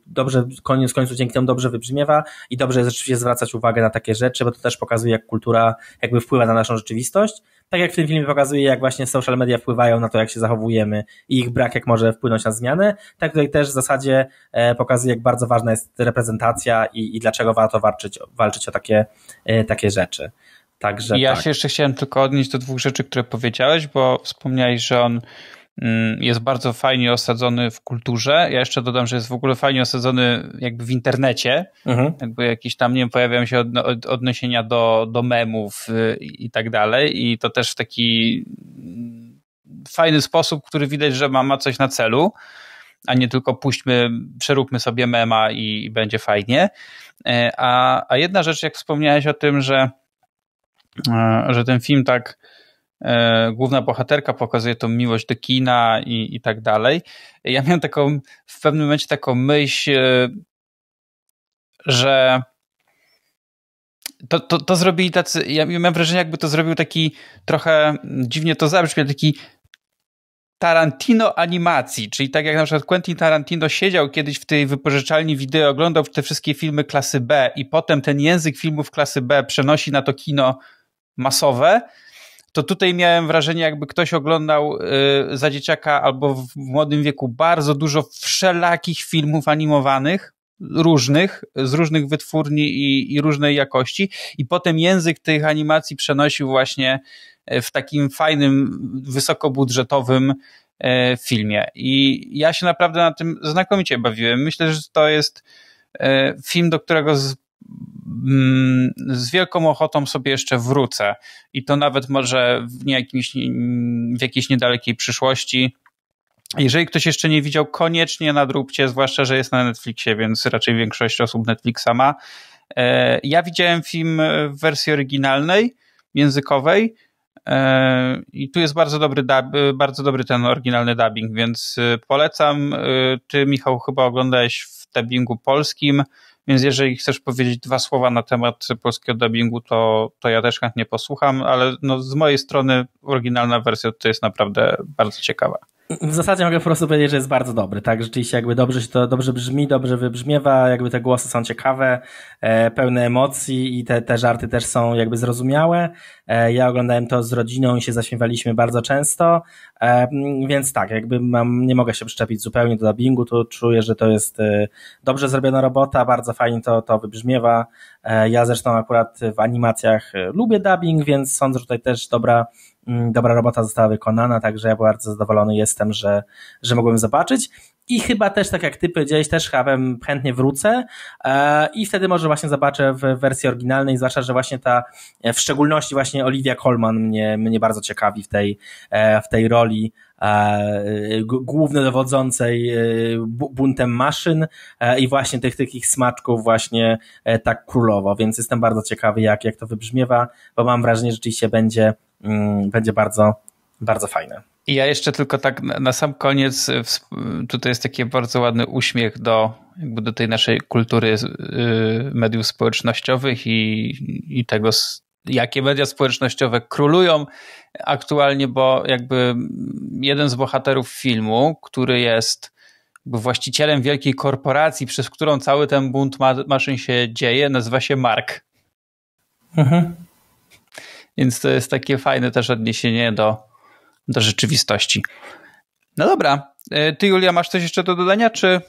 dobrze, koniec końców dzięki temu dobrze wybrzmiewa i dobrze jest rzeczywiście zwracać uwagę na takie rzeczy, bo to też pokazuje, jak kultura jakby wpływa na naszą rzeczywistość. Tak jak w tym filmie pokazuje, jak właśnie social media wpływają na to, jak się zachowujemy i ich brak, jak może wpłynąć na zmiany, tak tutaj też w zasadzie e, pokazuje, jak bardzo ważna jest reprezentacja i, i dlaczego warto walczyć, walczyć o takie, e, takie rzeczy. Także ja tak. się jeszcze chciałem tylko odnieść do dwóch rzeczy, które powiedziałeś, bo wspomniałeś, że on Mm, jest bardzo fajnie osadzony w kulturze. Ja jeszcze dodam, że jest w ogóle fajnie osadzony jakby w internecie. Mhm. Jakby jakieś tam, nie wiem, pojawiają się od, od, odniesienia do, do memów i, y, i tak dalej. I to też w taki mm, fajny sposób, który widać, że ma, ma coś na celu, a nie tylko puśćmy, przeróbmy sobie mema i, i będzie fajnie. E, a, a jedna rzecz, jak wspomniałeś o tym, że, e, że ten film tak E, główna bohaterka pokazuje tą miłość do kina i, i tak dalej. Ja miałem taką, w pewnym momencie taką myśl, e, że to, to, to zrobili tacy, ja miałem wrażenie, jakby to zrobił taki trochę, dziwnie to zabrzmiał taki Tarantino animacji, czyli tak jak na przykład Quentin Tarantino siedział kiedyś w tej wypożyczalni wideo, oglądał te wszystkie filmy klasy B i potem ten język filmów klasy B przenosi na to kino masowe, to tutaj miałem wrażenie, jakby ktoś oglądał y, za dzieciaka albo w młodym wieku bardzo dużo wszelakich filmów animowanych, różnych, z różnych wytwórni i, i różnej jakości, i potem język tych animacji przenosił właśnie e, w takim fajnym, wysokobudżetowym y, filmie. I ja się naprawdę na tym znakomicie bawiłem. Myślę, że to jest e, film, do którego Mm, z wielką ochotą sobie jeszcze wrócę i to nawet może w, jakimś, w jakiejś niedalekiej przyszłości. Jeżeli ktoś jeszcze nie widział, koniecznie nadróbcie, zwłaszcza, że jest na Netflixie, więc raczej większość osób Netflixa ma. E, ja widziałem film w wersji oryginalnej, językowej e, i tu jest bardzo dobry, dub, bardzo dobry ten oryginalny dubbing, więc e, polecam. Ty, Michał, chyba oglądałeś w dubbingu polskim. Więc jeżeli chcesz powiedzieć dwa słowa na temat polskiego dubbingu, to, to ja też chętnie posłucham, ale no, z mojej strony oryginalna wersja to jest naprawdę bardzo ciekawa w zasadzie mogę po prostu powiedzieć, że jest bardzo dobry, tak? Rzeczywiście jakby dobrze się to dobrze brzmi, dobrze wybrzmiewa, jakby te głosy są ciekawe, e, pełne emocji i te, te żarty też są jakby zrozumiałe. E, ja oglądałem to z rodziną i się zaśmiewaliśmy bardzo często, e, mm, więc tak, jakby mam, nie mogę się przyczepić zupełnie do dubbingu, to czuję, że to jest e, dobrze zrobiona robota, bardzo fajnie to, to wybrzmiewa. E, ja zresztą akurat w animacjach e, lubię dubbing, więc sądzę, że tutaj też dobra Mm, dobra robota została wykonana, także ja bardzo zadowolony jestem, że, że mogłem zobaczyć. I chyba też, tak jak ty powiedziałeś, też Hawem chętnie wrócę e, i wtedy może właśnie zobaczę w wersji oryginalnej, zwłaszcza, że właśnie ta, e, w szczególności właśnie Olivia Colman mnie, mnie bardzo ciekawi w tej, e, w tej roli dowodzącej buntem maszyn i właśnie tych takich smaczków właśnie tak królowo, więc jestem bardzo ciekawy, jak, jak to wybrzmiewa, bo mam wrażenie, że rzeczywiście będzie Mm, będzie bardzo, bardzo fajne. I ja jeszcze tylko tak na sam koniec, y, tutaj jest taki bardzo ładny uśmiech do, jakby do tej naszej kultury y, mediów społecznościowych i, i tego, jakie media społecznościowe królują aktualnie, bo jakby jeden z bohaterów filmu, który jest właścicielem wielkiej korporacji, przez którą cały ten bunt maszyn się dzieje, nazywa się Mark. Mhm. Więc to jest takie fajne też odniesienie do, do rzeczywistości. No dobra. Y, ty, Julia, masz coś jeszcze do dodania, czy.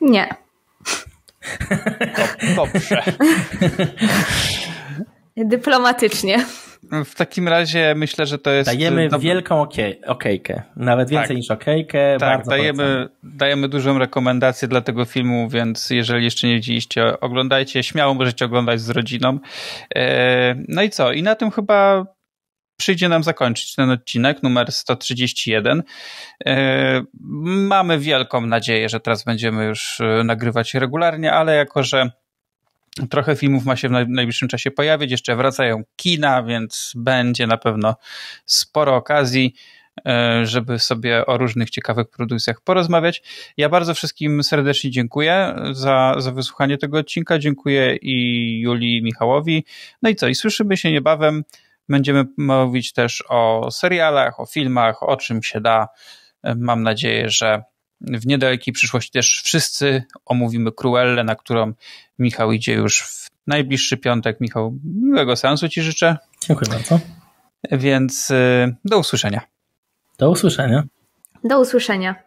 Nie. Dobrze. Dyplomatycznie. W takim razie myślę, że to jest. Dajemy e, wielką okiej, okejkę. Nawet więcej tak, niż okejkę. Tak, dajemy, dajemy dużą rekomendację dla tego filmu, więc jeżeli jeszcze nie widzieliście, oglądajcie. Śmiało możecie oglądać z rodziną. E, no i co? I na tym chyba przyjdzie nam zakończyć ten odcinek, numer 131. E, mamy wielką nadzieję, że teraz będziemy już nagrywać regularnie, ale jako, że Trochę filmów ma się w najbliższym czasie pojawić, jeszcze wracają kina, więc będzie na pewno sporo okazji, e, żeby sobie o różnych ciekawych produkcjach porozmawiać. Ja bardzo wszystkim serdecznie dziękuję za, za wysłuchanie tego odcinka. Dziękuję i Julii, i Michałowi. No i co, i słyszymy się niebawem. Będziemy mówić też o serialach, o filmach, o czym się da. E, mam nadzieję, że w niedalekiej przyszłości też wszyscy omówimy Cruelle, na którą Michał idzie już w najbliższy piątek. Michał, miłego sensu Ci życzę. Dziękuję bardzo. Więc y, do usłyszenia. Do usłyszenia. Do usłyszenia.